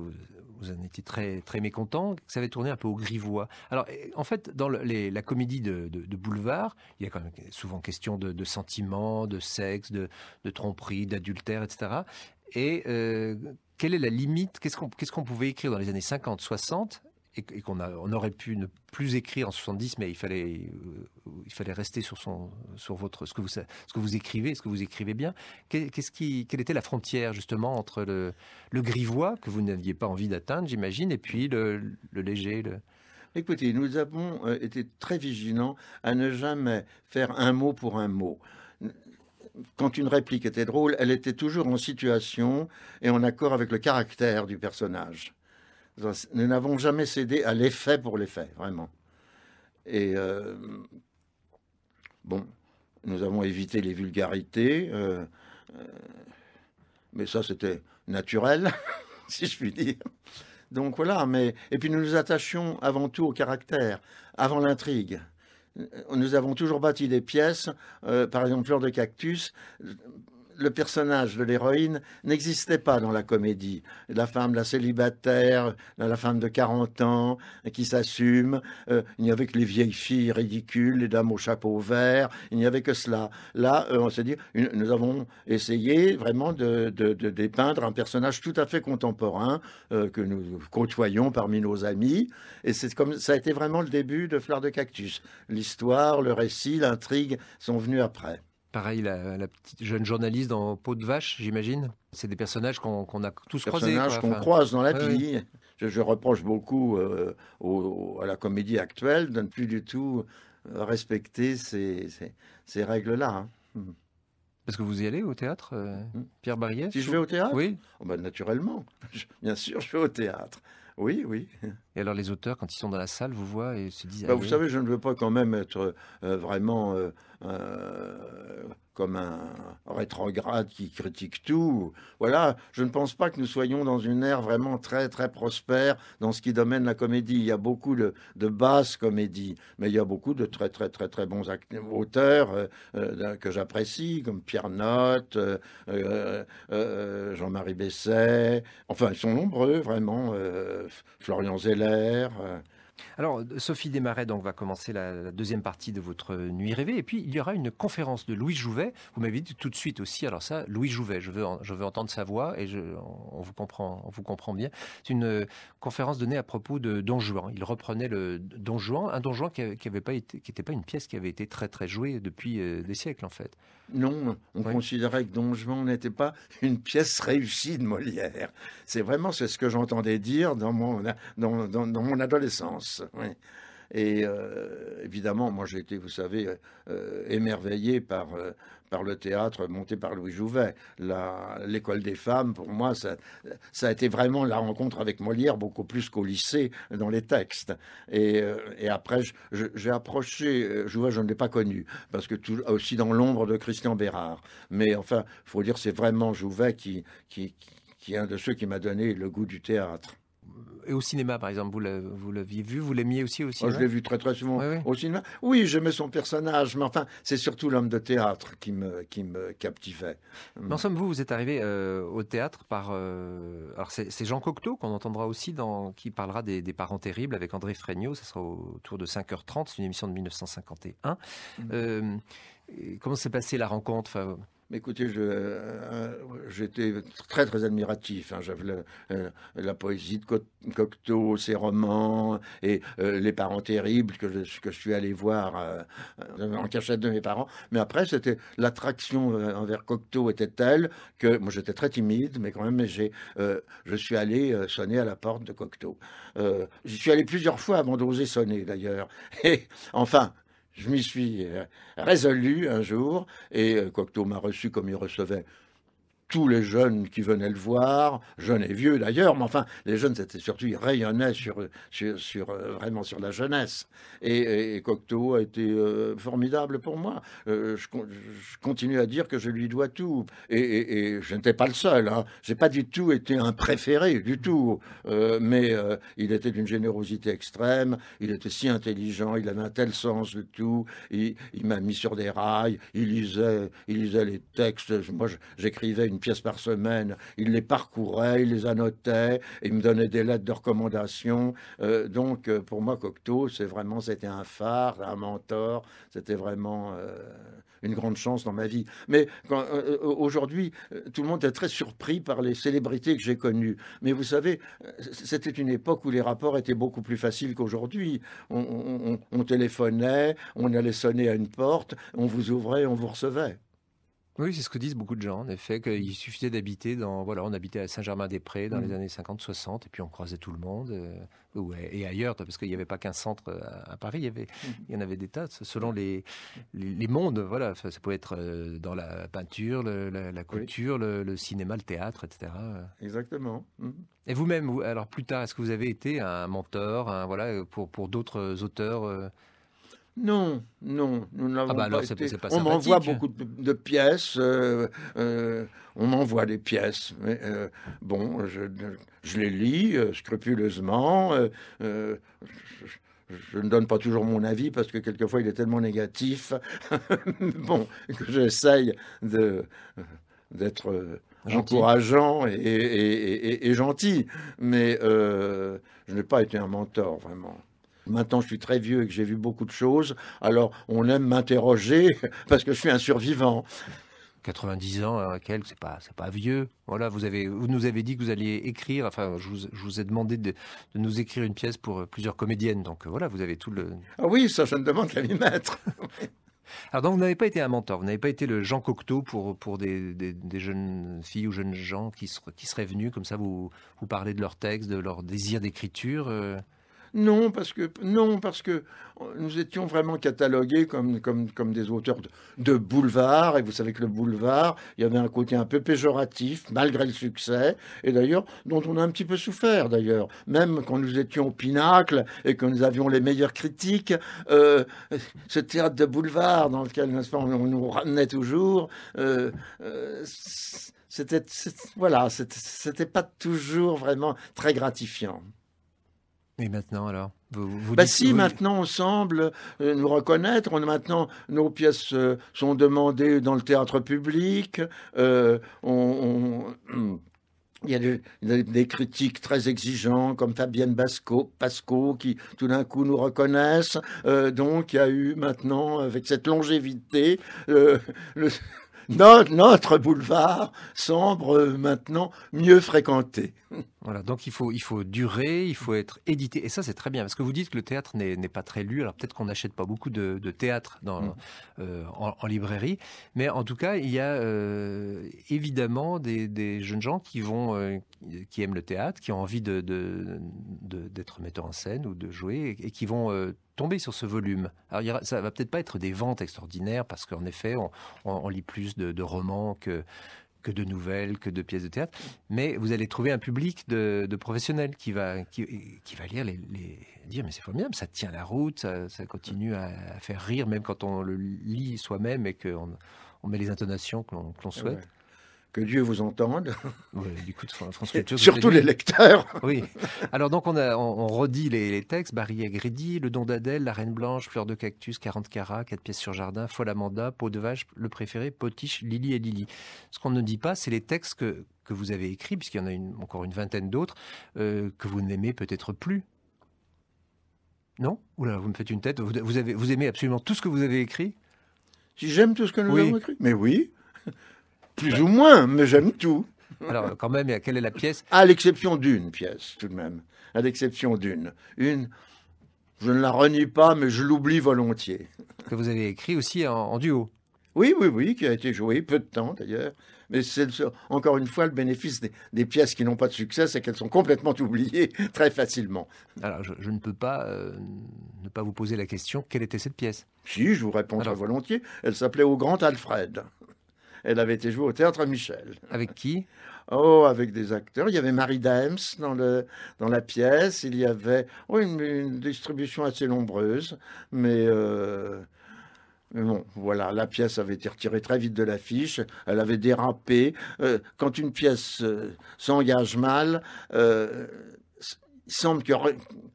vous en étiez très, très mécontent, que ça avait tourné un peu au grivois. Alors, en fait, dans la comédie de, boulevard, il y a quand même souvent question de, sentiments, de sexe, de, tromperie, d'adultère, etc. Et euh, quelle est la limite Qu'est-ce qu'on pouvait écrire dans les années 50, 60 et, qu'on aurait pu ne plus écrire en 70, mais il fallait, euh, il fallait rester sur, son, sur votre, ce, que vous, ce que vous écrivez, ce que vous écrivez bien. quest qui, quelle était la frontière justement entre le, le grivois, que vous n'aviez pas envie d'atteindre, j'imagine, et puis le, léger le... Écoutez, nous avons euh, été très vigilants à ne jamais faire un mot pour un mot quand une réplique était drôle, elle était toujours en situation et en accord avec le caractère du personnage. Nous n'avons jamais cédé à l'effet pour l'effet, vraiment. Et euh, bon, nous avons évité les vulgarités, euh, euh, mais ça c'était naturel, si je puis dire. Donc voilà, mais et puis nous nous attachions avant tout au caractère, avant l'intrigue. Nous avons toujours bâti des pièces, par exemple Fleur de cactus le personnage de l'héroïne n'existait pas dans la comédie. La femme, la célibataire, la femme de 40 ans qui s'assume, euh, il n'y avait que les vieilles filles ridicules, les dames au chapeau vert, il n'y avait que cela. Là, euh, on s'est dit, nous avons essayé vraiment de, dépeindre un personnage tout à fait contemporain euh, que nous côtoyons parmi nos amis. Et c'est comme ça a été vraiment le début de Fleur de Cactus. L'histoire, le récit, l'intrigue sont venus après. Pareil, la, petite jeune journaliste dans Peau de vache, j'imagine. C'est des personnages qu'on a tous croisés. personnages qu'on croise dans la vie. je, reproche beaucoup euh, à la comédie actuelle de ne plus du tout euh, respecter ces, règles-là. Parce hein. hmm. que vous y allez au théâtre, euh, hmm. Pierre Barrière Si je vais au théâtre Oui. Oh, ben, naturellement, bien sûr, je vais au théâtre. Oui, oui. Et alors les auteurs, quand ils sont dans la salle, vous voient et se disent... Bah, ah vous savez, je ne veux pas quand même être euh, vraiment... Euh, euh, comme un rétrograde qui critique tout. Voilà, je ne pense pas que nous soyons dans une ère vraiment très très prospère dans ce qui domine la comédie. Il y a beaucoup de, basses comédies, mais il y a beaucoup de très très très très bons auteurs euh, euh, que j'apprécie, comme Pierre note euh, Jean-Marie Besset. Enfin, ils sont nombreux vraiment. Florian Zeller. Alors, euh, Sophie Desmarais donc, va commencer la, deuxième partie de votre euh, Nuit rêvée. Et puis, il y aura une conférence de Louis Jouvet. Vous m'avez dit tout de suite aussi, alors ça, Louis Jouvet, je veux, entendre sa voix et on, vous comprend, vous comprend bien. C'est une euh, conférence donnée à propos de Don Juan. Il reprenait le Don Juan, un Don Juan qui n'était pas, une pièce qui avait été très très jouée depuis des siècles, en fait. Non, on considérait que Don Juan n'était pas une pièce réussie de Molière. C'est vraiment c'est ce que j'entendais dire dans mon adolescence. Et euh, évidemment, moi j'ai été, vous savez, euh, euh, émerveillé par, par le théâtre monté par Louis Jouvet. L'école des femmes, pour moi, ça, a été vraiment la rencontre avec Molière, beaucoup plus qu'au lycée dans les textes. Et, après, j'ai approché Jouvet, je ne l'ai pas connu, parce que tout, aussi dans l'ombre de Christian Bérard. Mais enfin, il faut dire, c'est vraiment Jouvet qui, qui, qui est un de ceux qui m'a donné le goût du théâtre et au cinéma, par exemple, vous l'aviez vu, vous l'aimiez aussi aussi. Ah, je l'ai vu très très souvent au cinéma. Oui, j'aimais son personnage, mais enfin, c'est surtout l'homme de théâtre qui me, qui me captivait. en somme, vous, vous êtes arrivé euh, au théâtre par... Euh, alors c'est Jean Cocteau qu'on entendra aussi, dans, qui parlera des, Parents Terribles avec André Fregnaud, ça sera autour de 5h30, c'est une émission de 1951. Mmh. Euh, comment s'est passée la rencontre Écoutez, euh, j'étais très très admiratif. Hein. J'avais euh, la poésie de Cocteau, ses romans et euh, les parents terribles que je, suis allé voir en cachette de mes parents. Mais après, c'était l'attraction envers Cocteau était telle que moi j'étais très timide, mais quand même, j'ai je suis allé sonner à la porte de Cocteau. J'y suis allé plusieurs fois avant d'oser sonner d'ailleurs. Et enfin, je m'y suis euh, résolu un jour, et euh, Cocteau m'a reçu comme il recevait tous les jeunes qui venaient le voir, jeunes et vieux d'ailleurs, mais enfin, les jeunes, c'était surtout, ils rayonnaient sur, euh, vraiment sur la jeunesse. Et, Cocteau a été euh, formidable pour moi. Euh, je, continue à dire que je lui dois tout. Et, je n'étais pas le seul. Hein. J'ai pas du tout été un préféré, du tout. mais il était d'une générosité extrême, il était si intelligent, il avait un tel sens de tout, il, il m'a mis sur des rails, il lisait, il lisait les textes. Moi, j'écrivais une pièces pièce par semaine, il les parcourait, il les annotait, il me donnait des lettres de recommandation. Euh, donc, euh, pour moi, Cocteau, c'est vraiment, c'était un phare, un mentor, c'était vraiment euh, une grande chance dans ma vie. Mais aujourd'hui, tout le monde est très surpris par les célébrités que j'ai connues. Mais vous savez, c'était une époque où les rapports étaient beaucoup plus faciles qu'aujourd'hui. on téléphonait, on allait sonner à une porte, on vous ouvrait, on vous recevait. Oui, c'est ce que disent beaucoup de gens, en effet, qu'il mmh. suffisait d'habiter dans, voilà, on habitait à Saint-Germain-des-Prés dans les mmh. années 50, 60, et puis on croisait tout le monde, euh, et ailleurs, parce qu'il n'y avait pas qu'un centre euh, à, Paris, il y avait, mmh. il y en avait des tas, selon les, les, mondes, voilà, ça pouvait être euh, dans la peinture, la, culture, le, cinéma, le théâtre, etc. Exactement. Et vous-même, alors plus tard, est-ce que vous avez été un mentor, voilà, pour, pour d'autres auteurs? Non, non, ah bah pas, On m'envoie beaucoup de, pièces, euh, euh, on m'envoie des pièces. Euh, bon, je, les lis scrupuleusement. Je, ne donne pas toujours mon avis parce que quelquefois il est tellement négatif. bon, que j'essaye de d'être encourageant et, gentil, mais je n'ai pas été un mentor vraiment. Maintenant, je suis très vieux et que j'ai vu beaucoup de choses. Alors, on aime m'interroger parce que je suis un survivant. 90 ans, à euh, quel c'est pas, c'est pas vieux. Voilà, vous avez, vous nous avez dit que vous alliez écrire. Enfin, je vous, ai demandé de, nous écrire une pièce pour euh, plusieurs comédiennes. Donc euh, voilà, vous avez tout le. Ah oui, ça, je ne demande qu'à m'y mettre. Alors donc vous n'avez pas été un mentor, vous n'avez pas été le Jean Cocteau pour, pour des, jeunes filles ou jeunes gens qui, seraient venus comme ça vous, vous parlez de leur texte, de leur désir d'écriture. Non, parce que, non, parce que euh, nous étions vraiment catalogués comme, des auteurs de, de, boulevard. Et vous savez que le boulevard, il y avait un côté un peu péjoratif, malgré le succès, et d'ailleurs, dont on a un petit peu souffert d'ailleurs. Même quand nous étions au pinacle et que nous avions les meilleures critiques, euh, ce théâtre de boulevard dans lequel on nous ramenait toujours, euh, euh c'était, voilà, c'était pas toujours vraiment très gratifiant. Et maintenant alors vous, vous bah si, maintenant on semble euh, nous reconnaître. On, maintenant, nos pièces euh, sont demandées dans le théâtre public. Euh, on, Il y a des, critiques très exigeants comme Fabienne Basco, Pasco qui tout d'un coup nous reconnaissent. donc il y a eu maintenant, avec cette longévité, le, notre, boulevard sombre euh, maintenant mieux fréquenté. Voilà, donc il faut, il faut durer, il faut être édité. Et ça, c'est très bien, parce que vous dites que le théâtre n'est pas très lu. Alors peut-être qu'on n'achète pas beaucoup de, théâtre dans, mm. euh, en, librairie, mais en tout cas, il y a euh, évidemment des, jeunes gens qui, vont, qui aiment le théâtre, qui ont envie d'être de, en scène ou de jouer, et qui vont tomber sur ce volume. Alors, ça va peut-être pas être des ventes extraordinaires parce qu'en effet, on, lit plus de, romans que, que de nouvelles, que de pièces de théâtre, mais vous allez trouver un public de, professionnels qui va, qui, va lire les, dire mais c'est formidable, ça tient la route, ça, continue à, faire rire même quand on le lit soi-même et qu'on on met les intonations que l'on souhaite que Dieu vous entende. du coup, Surtout les lecteurs. Oui. Alors donc on, a, redit les, textes, Barry Agredi, Le Don d'Adèle, La Reine Blanche, Fleur de Cactus, 40 carats, 4 pièces sur jardin, Folle Amanda, Peau de Vache, Le Préféré, Potiche, Lily et Lily. Ce qu'on ne dit pas, c'est les textes que, vous avez écrits, puisqu'il y en a encore une vingtaine d'autres, euh, que vous n'aimez peut-être plus. Non Oula, vous me faites une tête. Vous, avez, vous aimez absolument tout ce que vous avez écrit si j'aime tout ce que nous avons écrit. Mais oui. Plus ou moins, mais j'aime tout. Alors, quand même, quelle est la pièce À l'exception d'une pièce, tout de même. À l'exception d'une. Une, je ne la renie pas, mais je l'oublie volontiers. Que vous avez écrit aussi en, duo. Oui, oui, oui, qui a été joué peu de temps d'ailleurs. Mais c'est encore une fois le bénéfice des, pièces qui n'ont pas de succès, c'est qu'elles sont complètement oubliées très facilement. Alors, je, ne peux pas euh, ne pas vous poser la question quelle était cette pièce Si, je vous répondrai volontiers. Elle s'appelait Au Grand Alfred. Elle avait été jouée au théâtre à Michel. Avec qui Oh, avec des acteurs. Il y avait Marie Dames dans, le, dans la pièce. Il y avait une, distribution assez nombreuse. Euh, mais, bon, voilà, la pièce avait été retirée très vite de l'affiche. Elle avait dérapé. Euh, quand une pièce euh, s'engage mal, il semble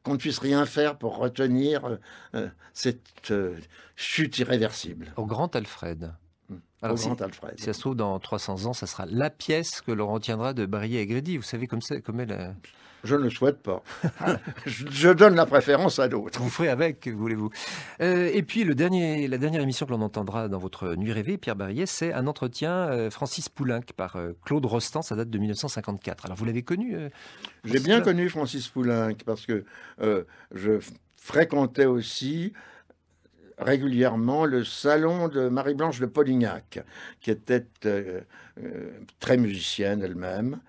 qu'on ne puisse rien faire pour retenir cette chute irréversible. Au grand Alfred alors, si, ça se trouve, dans 300 ans, ça sera la pièce que l'on retiendra de Barry et Grédy. Vous savez, comme, ça, comme elle. Euh, je ne le souhaite pas. Ah. je, donne la préférence à d'autres. Vous ferez avec, voulez-vous. Euh, et puis, le dernier, la dernière émission que l'on entendra dans votre Nuit rêvée, Pierre Barrier, c'est un entretien euh, Francis Poulenc par Claude Rostand. Ça date de 1954. Alors, vous l'avez connu J'ai bien connu Francis Poulenc parce que je fréquentais aussi régulièrement le salon de Marie-Blanche de Polignac, qui était euh, euh, très musicienne elle-même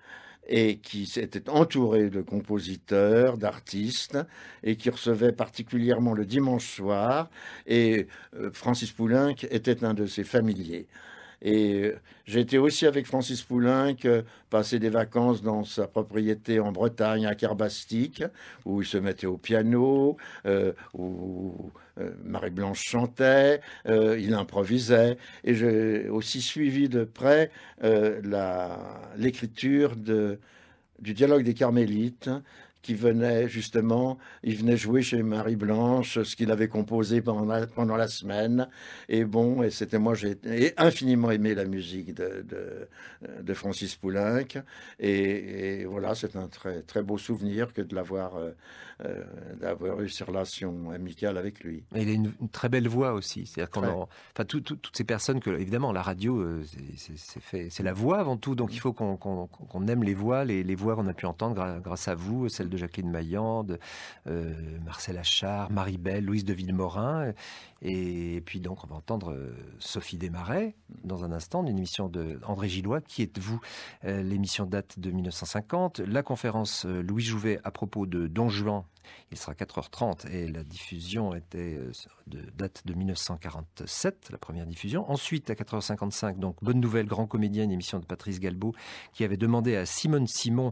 et qui s'était entourée de compositeurs, d'artistes, et qui recevait particulièrement le dimanche soir. Et euh, Francis Poulenc était un de ses familiers. Et euh, j'étais aussi avec Francis Poulenc euh, passer des vacances dans sa propriété en Bretagne, à Carbastique, où il se mettait au piano, euh, où Marie Blanche chantait, il improvisait. Et j'ai aussi suivi de près l'écriture du dialogue des Carmélites qui venait justement, il venait jouer chez Marie-Blanche ce qu'il avait composé pendant la, pendant la semaine. Et bon, et c'était moi, j'ai infiniment aimé la musique de, de, Francis Poulenc. Et, voilà, c'est un très, très beau souvenir que de l'avoir, euh, euh, d'avoir eu ces relations amicales avec lui. il a une, très belle voix aussi. C'est-à-dire qu'on enfin, toutes ces personnes que, évidemment, la radio, euh, c'est, fait, c'est la voix avant tout. Donc il faut qu'on, aime les voix, les, les voix qu'on a pu entendre grâce à vous, celle de Jacqueline Mailland, euh, Marcel Achard, Marie Belle, Louise de Villemorin. Et, puis donc, on va entendre euh, Sophie Desmarais dans un instant, d'une émission de Gillois, qui êtes-vous euh, L'émission date de 1950. La conférence Louis Jouvet à propos de Don Juan il sera 4h30 et la diffusion était de date de 1947, la première diffusion. Ensuite, à 4h55, donc Bonne Nouvelle, Grand Comédien, une émission de Patrice Galbeau qui avait demandé à Simone Simon,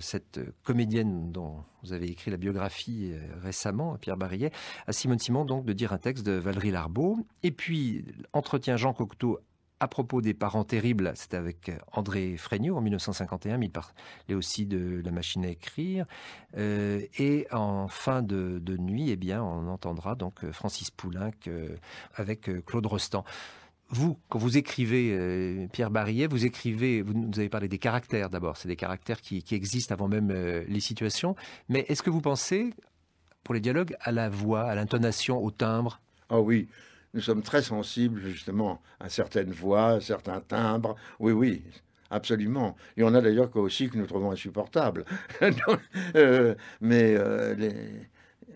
cette comédienne, dont vous avez écrit la biographie euh, récemment, Pierre Barillet, à Simone Simon, donc, de dire un texte de Valérie Larbeau. Et puis, entretien Jean Cocteau à propos des parents terribles, c'était avec euh, André Fregnaud en 1951, mais il parlait aussi de la machine à écrire. Euh, et en fin de, nuit, eh bien, on entendra donc Francis Poulenc avec Claude Rostand vous, quand vous écrivez, euh, Pierre Barillet, vous écrivez, vous nous avez parlé des caractères d'abord, c'est des caractères qui, existent avant même euh, les situations, mais est-ce que vous pensez, pour les dialogues, à la voix, à l'intonation, au timbre Ah oh oui, nous sommes très sensibles justement à certaines voix, à certains timbres, oui, oui. Absolument. Il y en a d'ailleurs aussi que nous trouvons insupportables. Euh, mais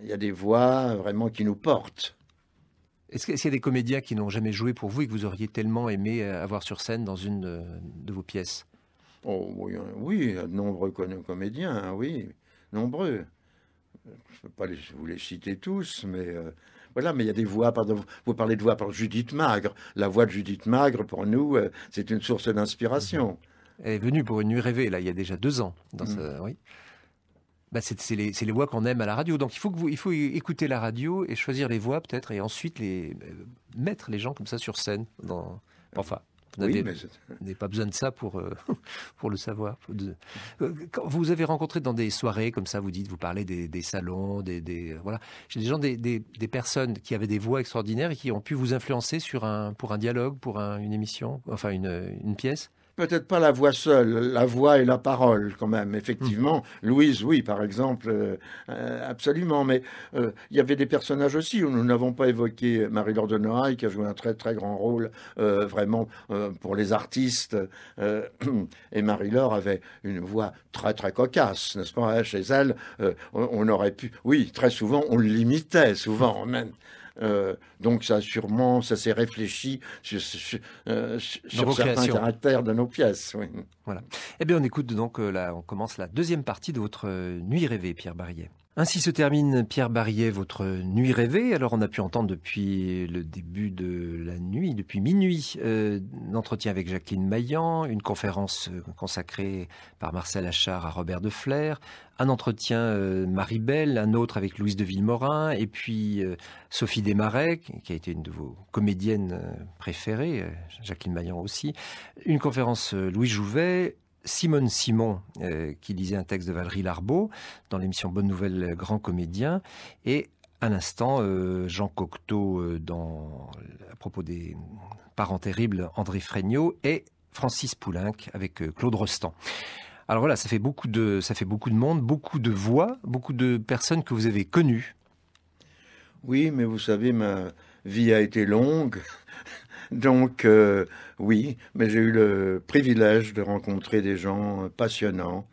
il y a des voix vraiment qui nous portent. Est-ce qu'il y a des comédiens qui n'ont jamais joué pour vous et que vous auriez tellement aimé euh, avoir sur scène dans une euh, de vos pièces Oh oui, euh, oui, nombreux comédiens, hein, oui, nombreux. Je ne peux pas vous les citer tous, mais voilà, mais il y a des voix, pardon, vous parlez de voix par Judith Magre. La voix de Judith Magre, pour nous, c'est une source d'inspiration. Elle est venue pour une nuit rêvée, là, il y a déjà deux ans. Mmh. oui. Bah, c'est les, voix qu'on aime à la radio. Donc il faut, il faut écouter la radio et choisir les voix peut-être et ensuite les, euh, mettre les gens comme ça sur scène. Enfin, vous n'avez pas besoin de ça pour, euh, le savoir. Euh, quand vous avez rencontré dans des soirées comme ça, vous dites, vous parlez des, salons, des, voilà, j'ai des gens, des, personnes qui avaient des voix extraordinaires et qui ont pu vous influencer sur pour un dialogue, pour une émission, enfin une pièce peut-être pas la voix seule, la voix et la parole quand même, effectivement. Hmm. Louise, oui, par exemple, euh, euh, absolument. Mais euh, il y avait des personnages aussi où nous n'avons pas évoqué Marie-Laure de Noailles, qui a joué un très très grand rôle, vraiment, pour les artistes. et Marie-Laure avait une voix très très cocasse, n'est-ce pas hein, Chez elle, on, on, aurait pu... Oui, très souvent, on l'imitait, souvent même. Euh, donc ça sûrement, ça s'est réfléchi sur, euh, certains caractères de nos pièces. Voilà. Eh bien, on écoute donc euh, là, on commence la deuxième partie de votre nuit rêvée, Pierre Barillet. Ainsi se termine Pierre Barrier, votre nuit rêvée. Alors on a pu entendre depuis le début de la nuit, depuis minuit, euh, un entretien avec Jacqueline Maillan, une conférence euh, consacrée par Marcel Achard à Robert de Flair, un entretien euh, Marie Belle, un autre avec Louise de Villemorin, et puis euh, Sophie Desmarets, qui a été une de vos comédiennes préférées, Jacqueline Maillan aussi, une conférence Louis Jouvet, Simone Simon, euh, qui lisait un texte de Valérie Larbeau dans l'émission Bonne Nouvelle euh, Grand Comédien, et à l'instant euh, Jean Cocteau dans, à propos des parents terribles, André Fregnaud et Francis Poulenc avec Claude Rostand. Alors voilà, ça fait beaucoup de ça fait beaucoup de monde, beaucoup de voix, beaucoup de personnes que vous avez connues. Oui, mais vous savez, ma vie a été longue. Donc euh, oui, mais j'ai eu le privilège de rencontrer des gens euh, passionnants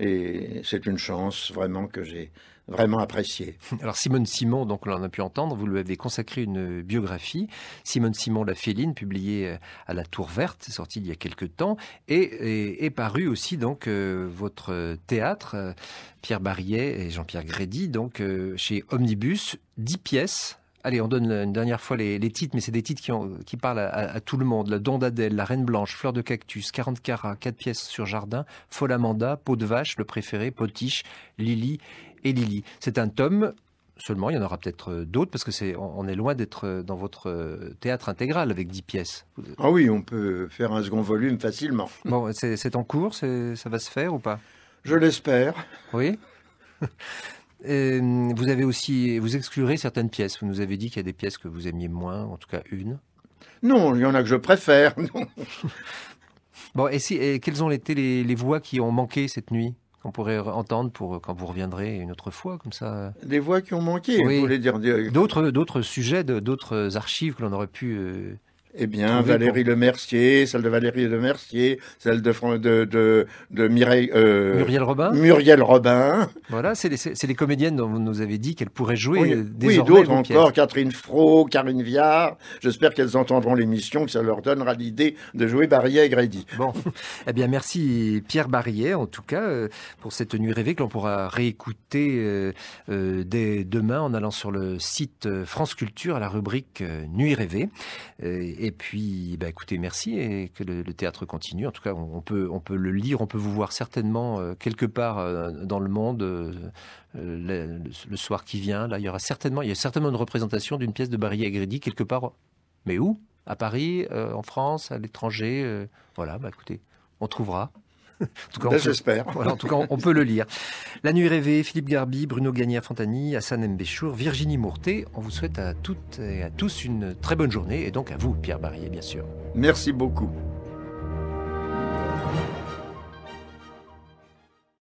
et c'est une chance vraiment que j'ai vraiment appréciée. Alors Simone Simon, donc on a pu entendre, vous lui avez consacré une biographie. Simone Simon, La Féline, publiée euh, à la Tour Verte, sortie il y a quelque temps, et, est paru aussi donc votre théâtre, Pierre Barillet et Jean-Pierre Grédy, donc chez Omnibus, 10 pièces Allez, on donne une dernière fois les, titres, mais c'est des titres qui, parlent à, tout le monde. La d'Adèle, La Reine Blanche, Fleur de Cactus, 40 carats, 4 pièces sur jardin, Folamanda, Peau de Vache, le préféré, Potiche, Lily et Lily. C'est un tome seulement, il y en aura peut-être euh, d'autres, parce que c'est, on est loin d'être euh, dans votre euh, théâtre intégral avec 10 pièces. Ah oui, on peut faire un second volume facilement. Bon, c'est, en cours, ça va se faire ou pas Je l'espère. Oui Euh, vous avez aussi, vous exclurez certaines pièces. Vous nous avez dit qu'il y a des pièces que vous aimiez moins, en tout cas une. Non, il y en a que je préfère. bon, et, si, quelles ont été les, voix qui ont manqué cette nuit qu'on pourrait entendre pour euh, quand vous reviendrez une autre fois, comme ça. Des voix qui ont manqué. Vous voulez dire euh, d'autres, d'autres sujets, d'autres archives que l'on aurait pu eh bien, Valérie Le Mercier, celle de Valérie Le Mercier, celle de, euh, Muriel Robin. Muriel Robin. Voilà, c'est les, les, comédiennes dont vous nous avez dit qu'elles pourraient jouer oui, euh, désormais. Oui, d'autres encore, Catherine Fro, Karine Viard. J'espère qu'elles entendront l'émission, que ça leur donnera l'idée de jouer Barillet et Grady. Bon, eh bien, merci Pierre Barillet, en tout cas, euh, pour cette nuit rêvée que l'on pourra réécouter dès demain en allant sur le site France Culture à la rubrique Nuit rêvée. Et puis, bah, écoutez, merci et que le, théâtre continue. En tout cas, on, peut, on peut le lire, on peut vous voir certainement euh, quelque part euh, dans le monde euh, le, soir qui vient. Là, il y aura certainement, il y a certainement une représentation d'une pièce de Barry Agredi quelque part. Mais où À Paris, en France, à l'étranger. voilà, bah, écoutez, on trouvera en tout cas, ben, j'espère. en tout cas, on peut le lire. La nuit rêvée, Philippe Garbi, Bruno Gagnier, fontani Hassan Mbéchour, Virginie Mourté. On vous souhaite à toutes et à tous une très bonne journée et donc à vous, Pierre Barrier, bien sûr. Merci beaucoup.